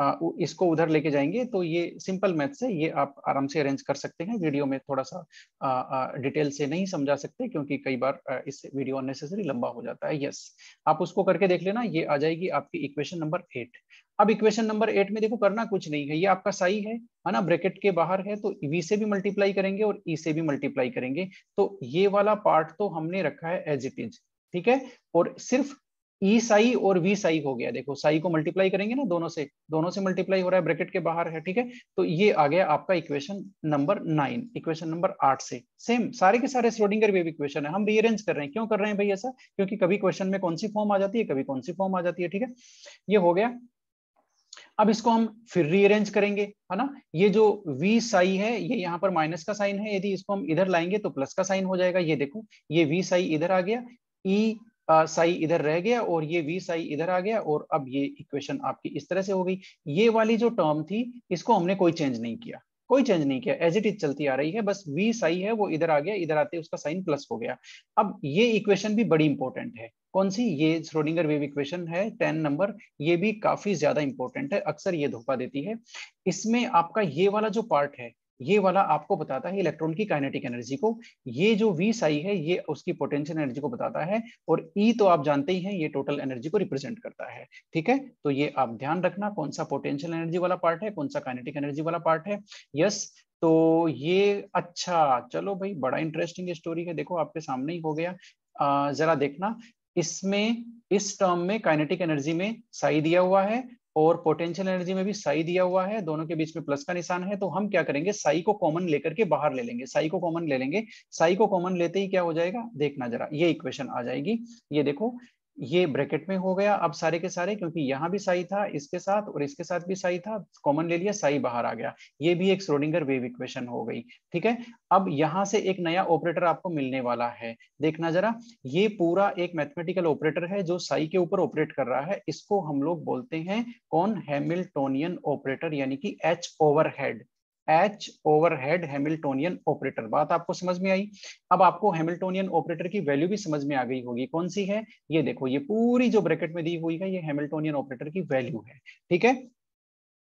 आ, इसको उधर लेके जाएंगे तो ये सिंपल मैथ्स है ये आप आराम से अरेंज कर सकते हैं वीडियो में थोड़ा सा आ, आ, डिटेल से नहीं समझा सकते क्योंकि कई बार इस वीडियो अननेसेसरी लंबा हो जाता है यस आप उसको करके देख लेना ये आ जाएगी आपकी इक्वेशन नंबर एट अब इक्वेशन नंबर एट में देखो करना कुछ नहीं है ये आपका साई है है ना ब्रैकेट के बाहर है तो वी से भी मल्टीप्लाई करेंगे और ई e से भी मल्टीप्लाई करेंगे तो ये वाला पार्ट तो हमने रखा है एज इट इज ठीक है और सिर्फ ई e साई और वी साई हो गया देखो साई को मल्टीप्लाई करेंगे ना दोनों से दोनों से मल्टीप्लाई हो रहा है ब्रैकेट के बाहर है ठीक है तो ये आ गया आपका equation number nine equation number आठ से सेम सारे के सारे स्टोडिंगर वेव इक्वेशन है हम रीअरेंज कर रहे हैं क्यों कर रहे हैं भाई ऐसा क्योंकि कभी क्वेश्चन में कौन सी फॉर्म आ जाती है कभी कौन सी फॉर्म आ जाती है ठीक है ये हो गया अब इसको हम फिर रीअरेंज करेंगे है ना ये जो V साई है ये यहाँ पर माइनस का साइन है यदि इसको हम इधर लाएंगे तो प्लस का साइन हो जाएगा ये देखो ये V साई इधर आ गया ई e, साई इधर रह गया और ये वी साई इधर आ गया और अब ये इक्वेशन आपकी इस तरह से हो गई ये वाली जो टर्म थी इसको हमने कोई चेंज नहीं किया कोई चेंज नहीं किया एज इट इज चलती आ रही है बस वी साई है वो इधर आ गया इधर आते उसका साइन प्लस हो गया अब ये इक्वेशन भी बड़ी इंपॉर्टेंट है कौन सी ये श्रोडिंगर वेव इक्वेशन है टेन नंबर ये भी काफी ज्यादा इंपॉर्टेंट है अक्सर ये धोखा देती है इसमें आपका ये वाला जो पार्ट है ये वाला आपको बताता है इलेक्ट्रॉन की काइनेटिक एनर्जी को ये जो वी साई है ये उसकी पोटेंशियल एनर्जी को बताता है और ई e तो आप जानते ही हैं ये टोटल एनर्जी को रिप्रेजेंट करता है ठीक है तो ये आप ध्यान रखना कौन सा पोटेंशियल एनर्जी वाला पार्ट है कौन सा काइनेटिक एनर्जी वाला पार्ट है यस तो ये अच्छा चलो भाई बड़ा इंटरेस्टिंग स्टोरी है देखो आपके सामने ही हो गया जरा देखना इसमें इस टर्म में काइनेटिक एनर्जी में साई दिया हुआ है और पोटेंशियल एनर्जी में भी साई दिया हुआ है दोनों के बीच में प्लस का निशान है तो हम क्या करेंगे साई को कॉमन लेकर के बाहर ले लेंगे साई को कॉमन ले लेंगे साई को कॉमन लेते ही क्या हो जाएगा देखना जरा ये इक्वेशन आ जाएगी ये देखो ये ब्रैकेट में हो गया अब सारे के सारे क्योंकि यहाँ भी साई था इसके साथ और इसके साथ भी साई था कॉमन ले लिया साई बाहर आ गया ये भी एक स्रोडिंगर वेव इक्वेशन हो गई ठीक है अब यहाँ से एक नया ऑपरेटर आपको मिलने वाला है देखना जरा ये पूरा एक मैथमेटिकल ऑपरेटर है जो साई के ऊपर ऑपरेट कर रहा है इसको हम लोग बोलते हैं कौन हैमिल्टोनियन ऑपरेटर यानी कि H overhead H overhead Hamiltonian operator बात आपको समझ में आई अब आपको हेमिल्टोनियन ऑपरेटर की वैल्यू भी समझ में आ गई होगी कौन सी है ये देखो ये पूरी जो ब्रैकेट में दी हुई है ये हेमिल्टोनियन ऑपरेटर की वैल्यू है ठीक है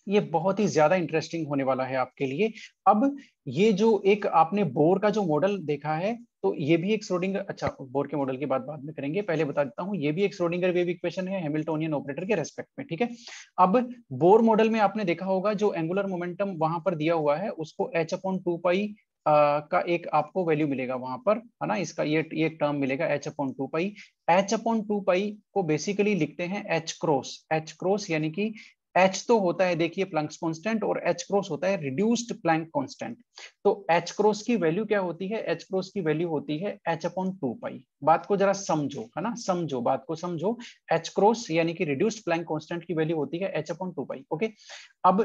ये बहुत ही ज्यादा इंटरेस्टिंग होने वाला है आपके लिए अब ये जो एक आपने बोर का जो मॉडल देखा है तो ये भी एक श्रोडिंगर अच्छा बोर के मॉडल की बात बाद में करेंगे पहले बता देता हूँ ये भी एक श्रोडिंगर वेव इक्वेशन है हेमिल्टोनियन ऑपरेटर के रेस्पेक्ट में ठीक है अब बोर मॉडल में आपने देखा होगा जो एंगुलर मोमेंटम वहां पर दिया हुआ है उसको एच अपॉन टू पाई का एक आपको वैल्यू मिलेगा वहां पर है ना इसका ये ये टर्म मिलेगा H upon two pi H upon two pi को बेसिकली लिखते हैं एच क्रॉस एच क्रॉस यानी कि एच तो होता है देखिए प्लंक्स कांस्टेंट और एच क्रॉस होता है रिड्यूस्ड प्लैंक कांस्टेंट तो एच क्रॉस की वैल्यू क्या होती है एच क्रॉस की वैल्यू होती है एच अपॉन टू पाई बात को जरा समझो है ना समझो बात को समझो एच क्रॉस यानी कि रिड्यूस्ड प्लैंक कांस्टेंट की वैल्यू होती है H upon two pi okay अब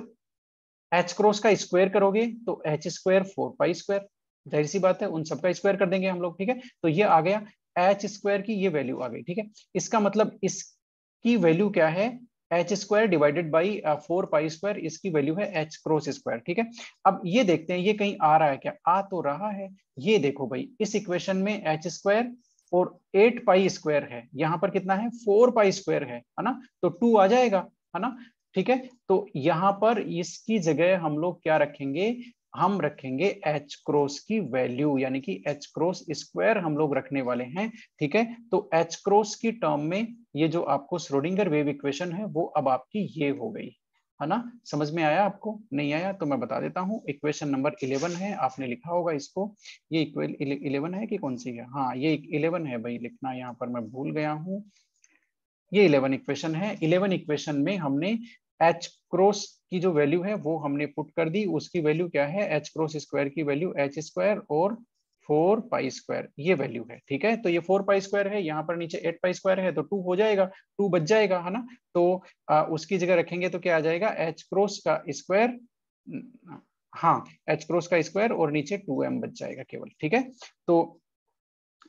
एच क्रॉस का स्क्वायर करोगे तो H square four pi square जाहिर सी बात है उन सबका स्क्वायर कर देंगे हम लोग ठीक है तो ये आ गया एच स्क्वायर की ये वैल्यू आ गई ठीक है इसका मतलब इसकी वैल्यू क्या है H square divided by four pi square इसकी वैल्यू है एच क्रॉस स्क्वायर ठीक है अब ये देखते हैं ये कहीं आ रहा है क्या आ तो रहा है ये देखो भाई इस इक्वेशन में एच स्क्वायर और एट पाई स्क्वायर है यहाँ पर कितना है फोर पाई स्क्वायर है है ना तो टू आ जाएगा है ना ठीक है तो यहाँ पर इसकी जगह हम लोग क्या रखेंगे हम रखेंगे एच क्रोस की वैल्यू यानी कि एच क्रोस स्क्वायर हम लोग रखने वाले हैं ठीक है तो एच क्रोस की टर्म में ये जो आपको स्रोडिंगर वेव इक्वेशन है वो अब आपकी ये हो गई है ना समझ में आया आपको नहीं आया तो मैं बता देता हूँ इक्वेशन नंबर इलेवन है आपने लिखा होगा इसको ये इक्वेल इलेवन है कि कौन सी है हाँ ये इलेवन है भाई लिखना यहाँ पर मैं भूल गया हूँ ये इलेवन इक्वेशन है इलेवन इक्वेशन में हमने एच क्रॉस की जो वैल्यू है वो हमने पुट कर दी उसकी वैल्यू क्या है एच क्रॉस स्क्वायर की वैल्यू एच स्क्वायर और फोर पाई स्क्वायर ये वैल्यू है ठीक है तो ये फोर पाई स्क्वायर है यहाँ पर नीचे एट पाई स्क्वायर है तो टू हो जाएगा टू बच जाएगा है ना तो आ, उसकी जगह रखेंगे तो क्या आ जाएगा एच क्रॉस का स्क्वायर हाँ एच क्रॉस का स्क्वायर और नीचे टू एम बच जाएगा केवल ठीक है तो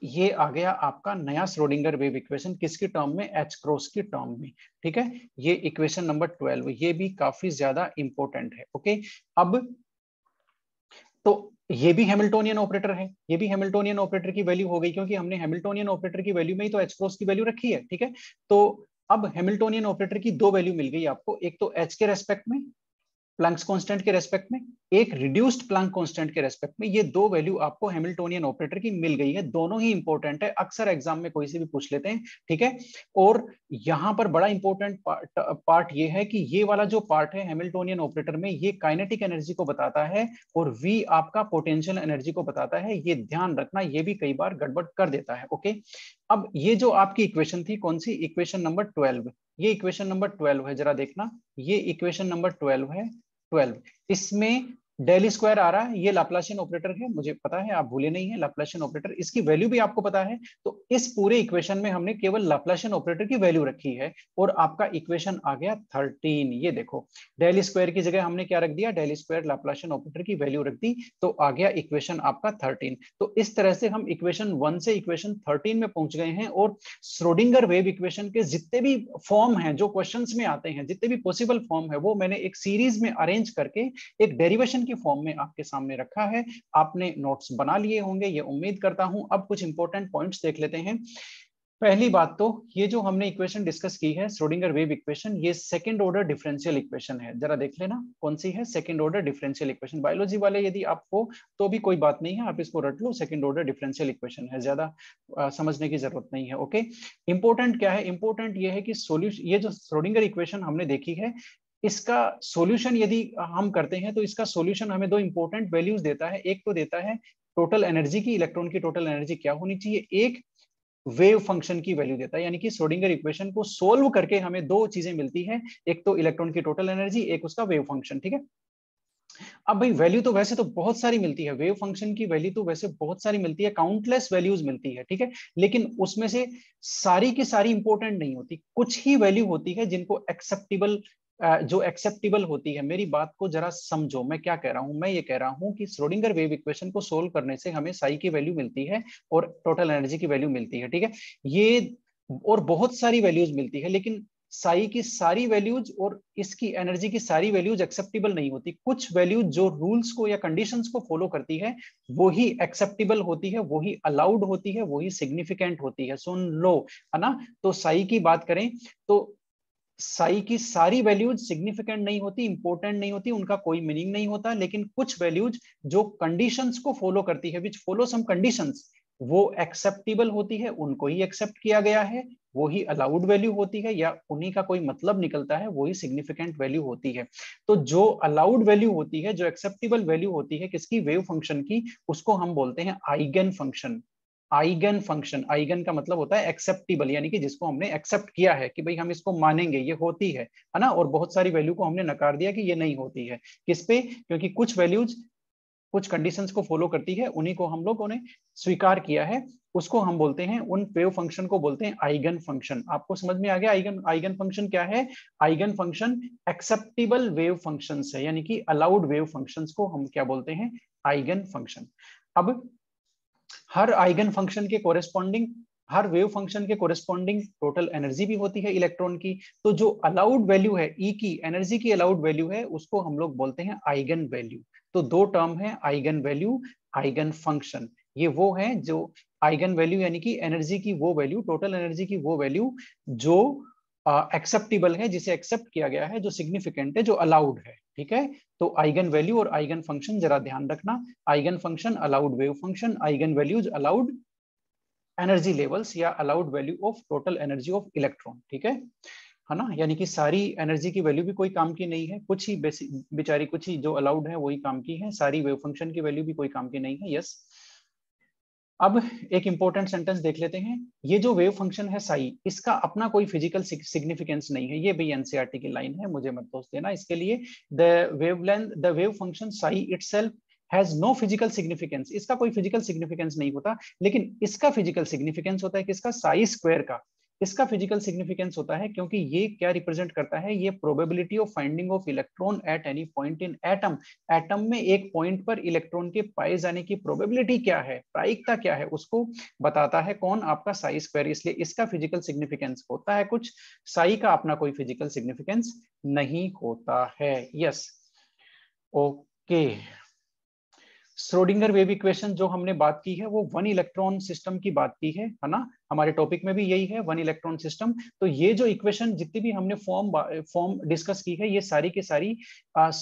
ये आ गया आपका नया श्रोडिंगर वेव इक्वेशन किसके टर्म में एच क्रॉस की टर्म में ठीक है ये इक्वेशन नंबर ट्वेल्व ये भी काफी ज्यादा इंपॉर्टेंट है ओके अब तो ये भी हेमिल्टोनियन ऑपरेटर है ये भी हेमिल्टोनियन ऑपरेटर की वैल्यू हो गई क्योंकि हमने हेमिल्टोनियन ऑपरेटर की वैल्यू में ही तो एच क्रॉस की वैल्यू रखी है ठीक है तो अब हेमिल्टोनियन ऑपरेटर की दो वैल्यू मिल गई आपको एक तो एच के रेस्पेक्ट में प्लंक्स कॉन्स्टेंट के रेस्पेक्ट में एक रिड्यूस्ड प्लांक कांस्टेंट के रेस्पेक्ट में ये दो वैल्यू आपको हेमिल्टोनियन ऑपरेटर की मिल गई है दोनों ही इंपॉर्टेंट है अक्सर एग्जाम में कोई से भी पूछ लेते हैं ठीक है और यहां पर बड़ा इंपॉर्टेंट पार्ट, पार्ट ये है कि ये वाला जो पार्ट है हेमिल्टोनियन ऑपरेटर में ये काइनेटिक एनर्जी को बताता है और वी आपका पोटेंशियल एनर्जी को बताता है ये ध्यान रखना ये भी कई बार गड़बड़ कर देता है ओके अब ये जो आपकी इक्वेशन थी कौन सी इक्वेशन नंबर ट्वेल्व ये इक्वेशन नंबर ट्वेल्व है जरा देखना ये इक्वेशन नंबर ट्वेल्व है ट्वेल्व इसमें डेल स्क्वायर आ रहा है ये लाप्लाशियन ऑपरेटर है मुझे पता है आप भूले नहीं है लाप्लाशियन ऑपरेटर इसकी वैल्यू भी आपको पता है तो इस पूरे इक्वेशन में हमने केवल लाप्लाशियन ऑपरेटर की वैल्यू रखी है और आपका इक्वेशन आ गया थर्टीन ये देखो डेल स्क्वायर की जगह हमने क्या रख दिया डेल स्क्वायर लाप्लाशियन ऑपरेटर की वैल्यू रख दी तो आ गया इक्वेशन आपका थर्टीन तो इस तरह से हम इक्वेशन वन से इक्वेशन थर्टीन में पहुंच गए हैं और स्रोडिंगर वेव इक्वेशन के जितने भी फॉर्म है जो क्वेश्चन में आते हैं जितने भी पॉसिबल फॉर्म है वो मैंने एक सीरीज में अरेंज करके एक डेरिवेशन के फॉर्म में आपके सामने रखा है आपने नोट्स बना लिए होंगे ये उम्मीद करता हूं अब कुछ इंपॉर्टेंट पॉइंट्स देख लेते हैं पहली बात तो ये जो हमने इक्वेशन डिस्कस की है श्रोडिंगर वेव इक्वेशन ये सेकंड ऑर्डर डिफरेंशियल इक्वेशन है जरा देख लेना कौन सी है second order differential equation biology वाले यदि आपको तो भी कोई बात नहीं है आप इसको रट लो सेकंड ऑर्डर डिफरेंशियल इक्वेशन है ज्यादा समझने की जरूरत नहीं है ओके इंपॉर्टेंट क्या है इंपॉर्टेंट ये है कि सोल्यूशन ये जो श्रोडिंगर इक्वेशन हमने देखी है इसका सॉल्यूशन यदि हम करते हैं तो इसका सॉल्यूशन हमें दो इंपॉर्टेंट वैल्यूज देता है एक तो देता है टोटल एनर्जी की इलेक्ट्रॉन की टोटल एनर्जी क्या होनी चाहिए एक वेव फंक्शन की वैल्यू देता है यानी कि सोडिंगर इक्वेशन को सोल्व करके हमें दो चीजें मिलती है एक तो इलेक्ट्रॉन की टोटल एनर्जी एक उसका वेव फंक्शन ठीक है अब भाई वैल्यू तो वैसे तो बहुत सारी मिलती है वेव फंक्शन की वैल्यू तो वैसे बहुत सारी मिलती है काउंटलेस वैल्यूज मिलती है ठीक है लेकिन उसमें से सारी की सारी इंपोर्टेंट नहीं होती कुछ ही वैल्यू होती है जिनको एक्सेप्टेबल जो एक्सेप्टेबल होती है मेरी बात को जरा समझो मैं क्या कह रहा हूं मैं ये कह रहा हूँ कि स्रोडिंगर वेव इक्वेशन को सोल्व करने से हमें साई की वैल्यू मिलती है और टोटल एनर्जी की वैल्यू मिलती है ठीक है ये और बहुत सारी वैल्यूज मिलती है लेकिन साई की सारी वैल्यूज और इसकी एनर्जी की सारी वैल्यूज एक्सेप्टेबल नहीं होती कुछ वैल्यूज जो रूल्स को या कंडीशंस को फॉलो करती है वही एक्सेप्टेबल होती है वही अलाउड होती है वो सिग्निफिकेंट होती है सुन लो है ना तो साई की बात करें तो साई की सारी वैल्यूज सिग्निफिकेंट नहीं होती इंपॉर्टेंट नहीं होती उनका कोई मीनिंग नहीं होता लेकिन कुछ वैल्यूज जो कंडीशंस को फॉलो करती है विच फॉलो सम कंडीशंस वो एक्सेप्टेबल होती है उनको ही एक्सेप्ट किया गया है वो ही अलाउड वैल्यू होती है या उन्हीं का कोई मतलब निकलता है वही सिग्निफिकेंट वैल्यू होती है तो जो अलाउड वैल्यू होती है जो एक्सेप्टेबल वैल्यू होती है किसकी वेव फंक्शन की उसको हम बोलते हैं eigenfunction eigenfunction eigen का मतलब होता है एक्सेप्टेबल यानी कि जिसको हमने एक्सेप्ट किया है कि भाई हम इसको मानेंगे ये होती है है ना और बहुत सारी वैल्यू को हमने नकार दिया कि ये नहीं होती है किस पे क्योंकि कुछ वैल्यूज कुछ कंडीशंस को फॉलो करती है उन्हीं को हम लोगों ने स्वीकार किया है उसको हम बोलते हैं उन वेव फंक्शन को बोलते हैं आइगन फंक्शन आपको समझ में आ गया आइगन आइगन फंक्शन क्या है eigenfunction acceptable wave functions है यानी कि अलाउड वेव फंक्शंस को हम क्या बोलते हैं आइगन फंक्शन अब हर आइगन फंक्शन के कोरेस्पॉन्डिंग हर वेव फंक्शन के कोरेस्पॉन्डिंग टोटल एनर्जी भी होती है इलेक्ट्रॉन की तो जो अलाउड वैल्यू है ई e की एनर्जी की अलाउड वैल्यू है उसको हम लोग बोलते हैं आइगन वैल्यू तो दो टर्म है आइगन वैल्यू आइगन फंक्शन ये वो है जो आइगन वैल्यू यानी कि एनर्जी की वो वैल्यू टोटल एनर्जी की वो वैल्यू जो एक्सेप्टेबल है जिसे एक्सेप्ट किया गया है जो सिग्निफिकेंट है जो अलाउड है ठीक है तो आइगन वैल्यू और आइगन फंक्शन जरा ध्यान रखना eigenfunction allowed wave function eigenvalues allowed energy levels या allowed value of total energy of electron ठीक है है ना यानी कि सारी एनर्जी की वैल्यू भी कोई काम की नहीं है कुछ ही बेसिक बेचारी कुछ ही जो अलाउड है वही काम की है सारी वेव फंक्शन की वैल्यू भी कोई काम की नहीं है यस yes. अब एक इंपॉर्टेंट सेंटेंस देख लेते हैं ये जो वेव फंक्शन है साई इसका अपना कोई फिजिकल सिग्निफिकेंस नहीं है ये भी एनसीआरटी e की लाइन है मुझे मत दोष देना इसके लिए the length the wave function psi self has no physical significance इसका कोई फिजिकल सिग्निफिकेंस नहीं होता लेकिन इसका फिजिकल सिग्निफिकेंस होता है किसका साई स्क्वायर का इसका फिजिकल सिग्निफिकेंस होता है क्योंकि ये क्या रिप्रेजेंट करता है ये probability of finding of electron at any point in atom atom में एक पॉइंट पर इलेक्ट्रॉन के पाए जाने की प्रोबेबिलिटी क्या है प्रायिकता क्या है उसको बताता है कौन आपका साई स्क्वायर इसलिए इसका फिजिकल सिग्निफिकेंस होता है कुछ साई का अपना कोई फिजिकल सिग्निफिकेंस नहीं होता है yes okay okay. Schrodinger wave equation जो हमने बात की है वो वन इलेक्ट्रॉन सिस्टम की बात की है है ना हमारे टॉपिक में भी यही है वन इलेक्ट्रॉन सिस्टम तो ये जो इक्वेशन जितनी भी हमने फॉर्म फॉर्म डिस्कस की है ये सारी के सारी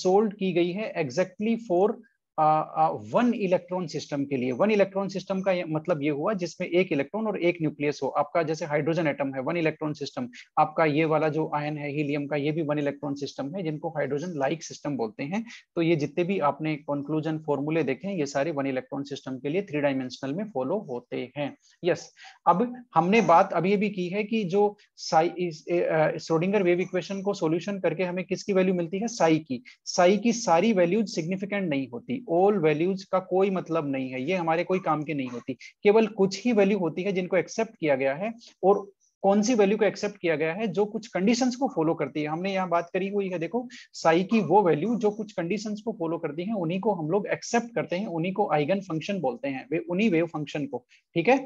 सोल्व की गई है exactly for one electron system के लिए वन इलेक्ट्रॉन सिस्टम का मतलब ये हुआ जिसमें एक इलेक्ट्रॉन और एक न्यूक्लियस हो आपका जैसे हाइड्रोजन एटम है वन इलेक्ट्रॉन सिस्टम आपका ये वाला जो आयन है हीलियम का ये भी वन इलेक्ट्रॉन सिस्टम है जिनको हाइड्रोजन लाइक सिस्टम बोलते हैं तो ये जितने भी आपने कंक्लूजन फॉर्मूले देखे हैं ये सारे वन इलेक्ट्रॉन सिस्टम के लिए थ्री डायमेंशनल में फॉलो होते हैं यस अब हमने बात अभी भी की है कि जो सोडिंगर वेव इक्वेशन को सोल्यूशन करके हमें किसकी वैल्यू मिलती है साई की साई की सारी वैल्यूज सिग्निफिकेंट नहीं होती ऑल वैल्यूज का कोई मतलब नहीं है ये हमारे कोई काम की नहीं होती केवल कुछ ही वैल्यू होती है जिनको एक्सेप्ट किया गया है और कौन सी वैल्यू को एक्सेप्ट किया गया है जो कुछ कंडीशंस को फॉलो करती है हमने यहाँ बात करी हुई है देखो साई की वो वैल्यू जो कुछ कंडीशंस को फॉलो करती है उन्हीं को हम लोग एक्सेप्ट करते हैं उन्हीं को आइगन फंक्शन बोलते हैं वे उन्हीं वेव फंक्शन को ठीक है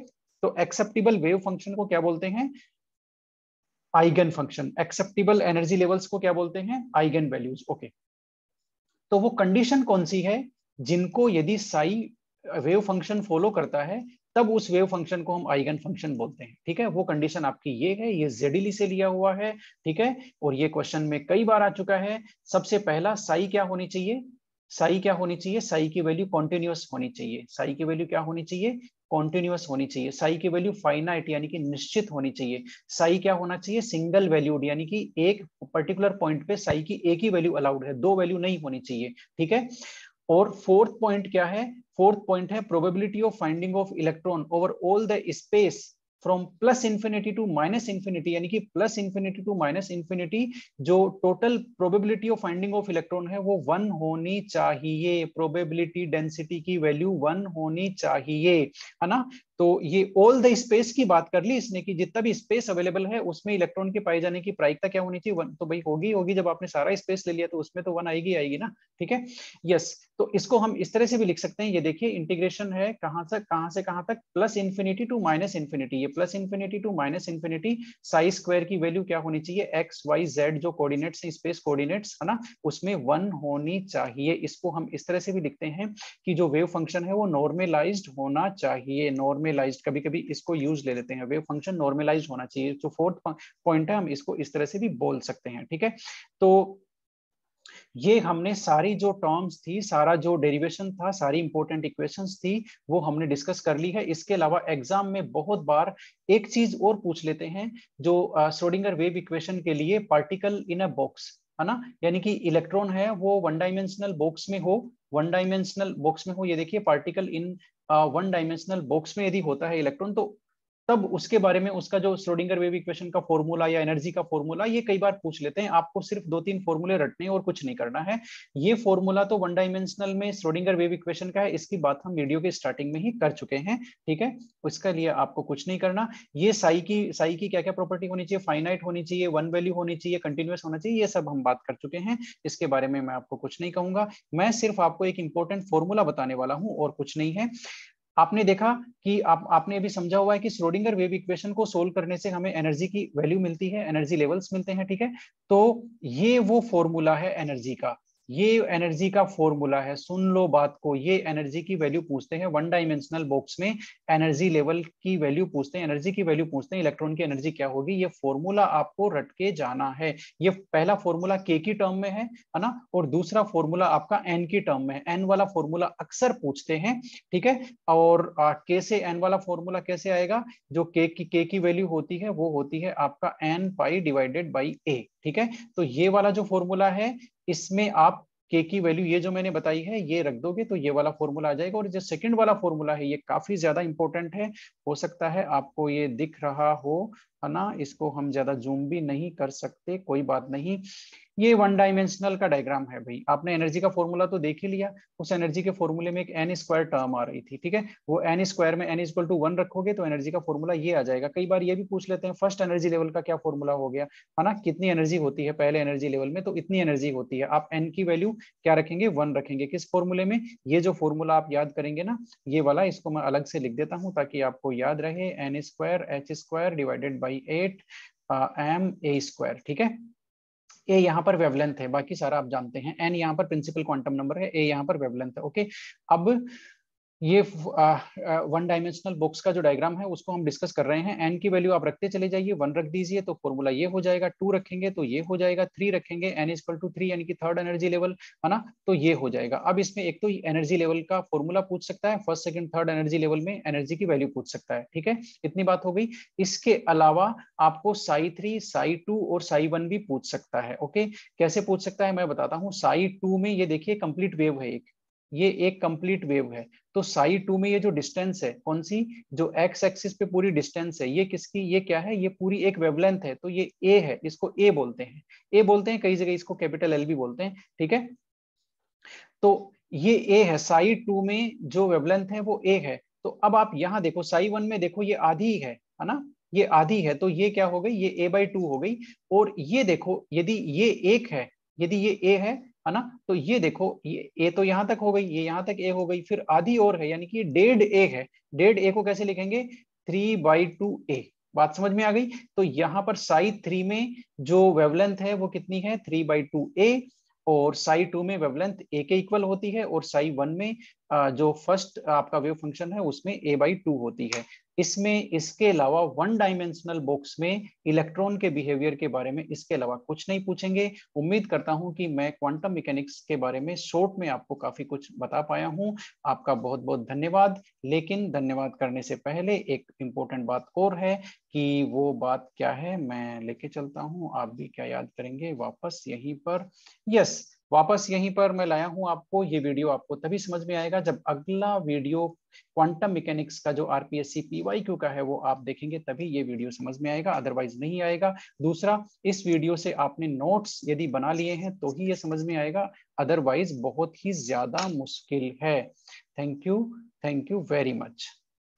तो एक्सेप्टेबल वेव फंक्शन को क्या बोलते हैं eigenfunction acceptable energy levels को क्या बोलते हैं आइगन वैल्यूज ओके तो वो कंडीशन कौन सी है जिनको यदि साई वेव फंक्शन फॉलो करता है तब उस वेव फंक्शन को हम आइगन फंक्शन बोलते हैं ठीक है वो कंडीशन आपकी ये है ये जेडिली से लिया हुआ है ठीक है और ये क्वेश्चन में कई बार आ चुका है सबसे पहला साई क्या होनी चाहिए साई क्या होनी चाहिए साई की वैल्यू कॉन्टिन्यूस होनी चाहिए साई की वैल्यू क्या होनी चाहिए कॉन्टिन्यूस होनी चाहिए साई की वैल्यू फाइनाइट यानी कि निश्चित होनी चाहिए साई क्या होना चाहिए सिंगल वैल्यूड यानी कि एक पर्टिकुलर पॉइंट पे साई की एक ही वैल्यू अलाउड है दो वैल्यू नहीं होनी चाहिए ठीक है और फोर्थ पॉइंट क्या है फोर्थ पॉइंट है probability of finding of electron over all the space from plus infinity to minus infinity यानी कि plus infinity to minus infinity जो total probability of finding of electron है वो वन होनी चाहिए प्रोबेबिलिटी डेंसिटी की value one होनी चाहिए है ना तो ये ऑल द स्पेस की बात कर ली इसने कि जितना भी स्पेस अवेलेबल है उसमें इलेक्ट्रॉन के पाए जाने की प्रायिकता क्या होनी चाहिए वन तो भाई होगी होगी जब आपने सारा स्पेस ले लिया तो उसमें तो वन आएगी आएगी ना ठीक है यस तो इसको हम इस तरह से भी लिख सकते हैं ये देखिए इंटीग्रेशन है कहां से कहां से कहां तक plus infinity to minus infinity ये plus infinity to minus infinity psi square की वैल्यू क्या होनी चाहिए एक्स वाई जेड जो कोऑर्डिनेट्स हैं स्पेस कोऑर्डिनेट्स है ना उसमें वन होनी चाहिए इसको हम इस तरह से भी लिखते हैं कि जो वेव फंक्शन है वो नॉर्मेलाइज होना चाहिए नॉर्मल नॉर्मेलाइज कभी कभी इसको यूज ले लेते हैं वेव फंक्शन नॉर्मेलाइज होना चाहिए तो फोर्थ पॉइंट है हम इसको इस तरह से भी बोल सकते हैं ठीक है तो ये हमने सारी जो टर्म्स थी सारा जो डेरिवेशन था सारी इंपॉर्टेंट इक्वेशंस थी वो हमने डिस्कस कर ली है इसके अलावा एग्जाम में बहुत बार एक चीज और पूछ लेते हैं जो श्रोडिंगर वेव इक्वेशन के लिए पार्टिकल इन अ बॉक्स है ना यानी कि इलेक्ट्रॉन है वो वन डायमेंशनल बॉक्स में हो वन डायमेंशनल बॉक्स में हो ये देखिए particle in one dimensional box में यदि होता है इलेक्ट्रॉन तो तब उसके बारे में उसका जो स्लोडिंगर वेव इक्वेशन का फॉर्मूला या एनर्जी का फॉर्मूला ये कई बार पूछ लेते हैं आपको सिर्फ दो तीन फॉर्मूले रटने और कुछ नहीं करना है ये फॉर्मूला तो वन डायमेंशनल में स्लोडिंगर वेव इक्वेशन का है इसकी बात हम वीडियो के स्टार्टिंग में ही कर चुके हैं ठीक है उसके लिए आपको कुछ नहीं करना ये साई की साई की क्या क्या प्रॉपर्टी होनी चाहिए फाइनाइट होनी चाहिए वन वैल्यू होनी चाहिए कंटिन्यूस होना चाहिए ये सब हम बात कर चुके हैं इसके बारे में मैं आपको कुछ नहीं कहूंगा मैं सिर्फ आपको एक इंपॉर्टेंट फॉर्मूला बताने वाला हूँ और कुछ नहीं है आपने देखा कि आप आपने अभी समझा हुआ है कि स्रोडिंगर वेव इक्वेशन को सोल्व करने से हमें एनर्जी की वैल्यू मिलती है एनर्जी लेवल्स मिलते हैं ठीक है तो ये वो फॉर्मूला है एनर्जी का ये एनर्जी का फॉर्मूला है सुन लो बात को ये एनर्जी की वैल्यू पूछते हैं वन डायमेंशनल बॉक्स में एनर्जी लेवल की वैल्यू पूछते हैं एनर्जी की वैल्यू पूछते हैं इलेक्ट्रॉन की एनर्जी क्या होगी ये फॉर्मूला आपको रट के जाना है ये पहला फॉर्मूला के की टर्म में है है ना और दूसरा फॉर्मूला आपका एन की टर्म में है एन वाला फॉर्मूला अक्सर पूछते हैं ठीक है और के से एन वाला फॉर्मूला कैसे आएगा जो के की के की वैल्यू होती है वो होती है आपका N pi divided by A ठीक है तो ये वाला जो फॉर्मूला है इसमें आप के की वैल्यू ये जो मैंने बताई है ये रख दोगे तो ये वाला फॉर्मूला आ जाएगा और जो सेकंड वाला फॉर्मूला है ये काफी ज्यादा इंपॉर्टेंट है हो सकता है आपको ये दिख रहा हो है ना इसको हम ज्यादा जूम भी नहीं कर सकते कोई बात नहीं ये वन डायमेंशनल का डायग्राम है भाई आपने एनर्जी का फॉर्मूला तो देख ही लिया उस एनर्जी के फॉर्मूले में एक एन स्क्वायर टर्म आ रही थी ठीक है वो एन स्क्वायर में एन इक्वल टू वन रखोगे तो एनर्जी का फॉर्मूला ये आ जाएगा कई बार ये भी पूछ लेते हैं फर्स्ट एनर्जी लेवल का क्या फॉर्मूला हो गया है ना कितनी एनर्जी होती है पहले एनर्जी लेवल में तो इतनी एनर्जी होती है आप एन की वैल्यू क्या रखेंगे वन रखेंगे किस फॉर्मूले में ये जो फॉर्मूला आप याद करेंगे ना ये वाला इसको मैं अलग से लिख देता हूँ ताकि आपको याद रहे N square H square divided by eight M A square ठीक है ए यहाँ पर वेवलेंथ है बाकी सारा आप जानते हैं एन यहाँ पर प्रिंसिपल क्वांटम नंबर है ए यहाँ पर वेवलेंथ है ओके अब ये वन डायमेंशनल बॉक्स का जो डायग्राम है उसको हम डिस्कस कर रहे हैं एन की वैल्यू आप रखते चले जाइए वन रख दीजिए तो फॉर्मूला ये हो जाएगा टू रखेंगे तो ये हो जाएगा थ्री रखेंगे एन इज टू थ्री यानी कि थर्ड एनर्जी लेवल है ना तो ये हो जाएगा अब इसमें एक तो एनर्जी लेवल का फॉर्मूला पूछ सकता है first second third energy level में एनर्जी की वैल्यू पूछ सकता है ठीक है इतनी बात हो गई इसके अलावा आपको साई थ्री साई टू और साई वन भी पूछ सकता है ओके कैसे पूछ सकता है मैं बताता हूँ साई टू में ये देखिए कंप्लीट वेव है एक ये एक कंप्लीट वेव है तो साई टू में ये जो डिस्टेंस है कौन सी जो एक्स एक्सिस पे पूरी डिस्टेंस है ये किसकी ये क्या है ये पूरी एक वेवलेंथ है तो ये ए है इसको ए बोलते हैं ए बोलते हैं कई जगह इसको कैपिटल एल भी बोलते हैं ठीक है तो ये ए है साई टू में जो वेवलेंथ है वो ए है तो अब आप यहाँ देखो साई वन में देखो ये आधी है है ना ये आधी है तो ये क्या हो गई ये ए बाई टू हो गई और ये देखो यदि ये एक है यदि ये ए है है ना तो ये देखो ये ए तो यहाँ तक हो गई ये यहाँ तक ए हो गई फिर आधी और है यानी कि डेढ़ ए है डेढ़ ए को कैसे लिखेंगे थ्री बाई टू ए बात समझ में आ गई तो यहाँ पर साई थ्री में जो वेवलेंथ है वो कितनी है थ्री बाई टू ए और साई टू में वेवलेंथ ए के इक्वल होती है और साई वन में जो फर्स्ट आपका वेव फंक्शन है उसमें ए बाई टू होती है इसमें इसके अलावा वन डायमेंशनल बॉक्स में इलेक्ट्रॉन के बिहेवियर के बारे में इसके अलावा कुछ नहीं पूछेंगे उम्मीद करता हूं कि मैं क्वांटम मैकेनिक्स के बारे में शॉर्ट में आपको काफी कुछ बता पाया हूं आपका बहुत बहुत धन्यवाद लेकिन धन्यवाद करने से पहले एक इम्पोर्टेंट बात और है कि वो बात क्या है मैं लेके चलता हूँ आप भी क्या याद करेंगे वापस यहीं पर यस वापस यहीं पर मैं लाया हूं आपको ये वीडियो आपको तभी समझ में आएगा जब अगला वीडियो क्वांटम मैकेनिक्स का जो आरपीएससी पीवाई क्यू का है वो आप देखेंगे तभी ये वीडियो समझ में आएगा अदरवाइज नहीं आएगा दूसरा इस वीडियो से आपने नोट्स यदि बना लिए हैं तो ही ये समझ में आएगा अदरवाइज बहुत ही ज्यादा मुश्किल है thank you thank you very much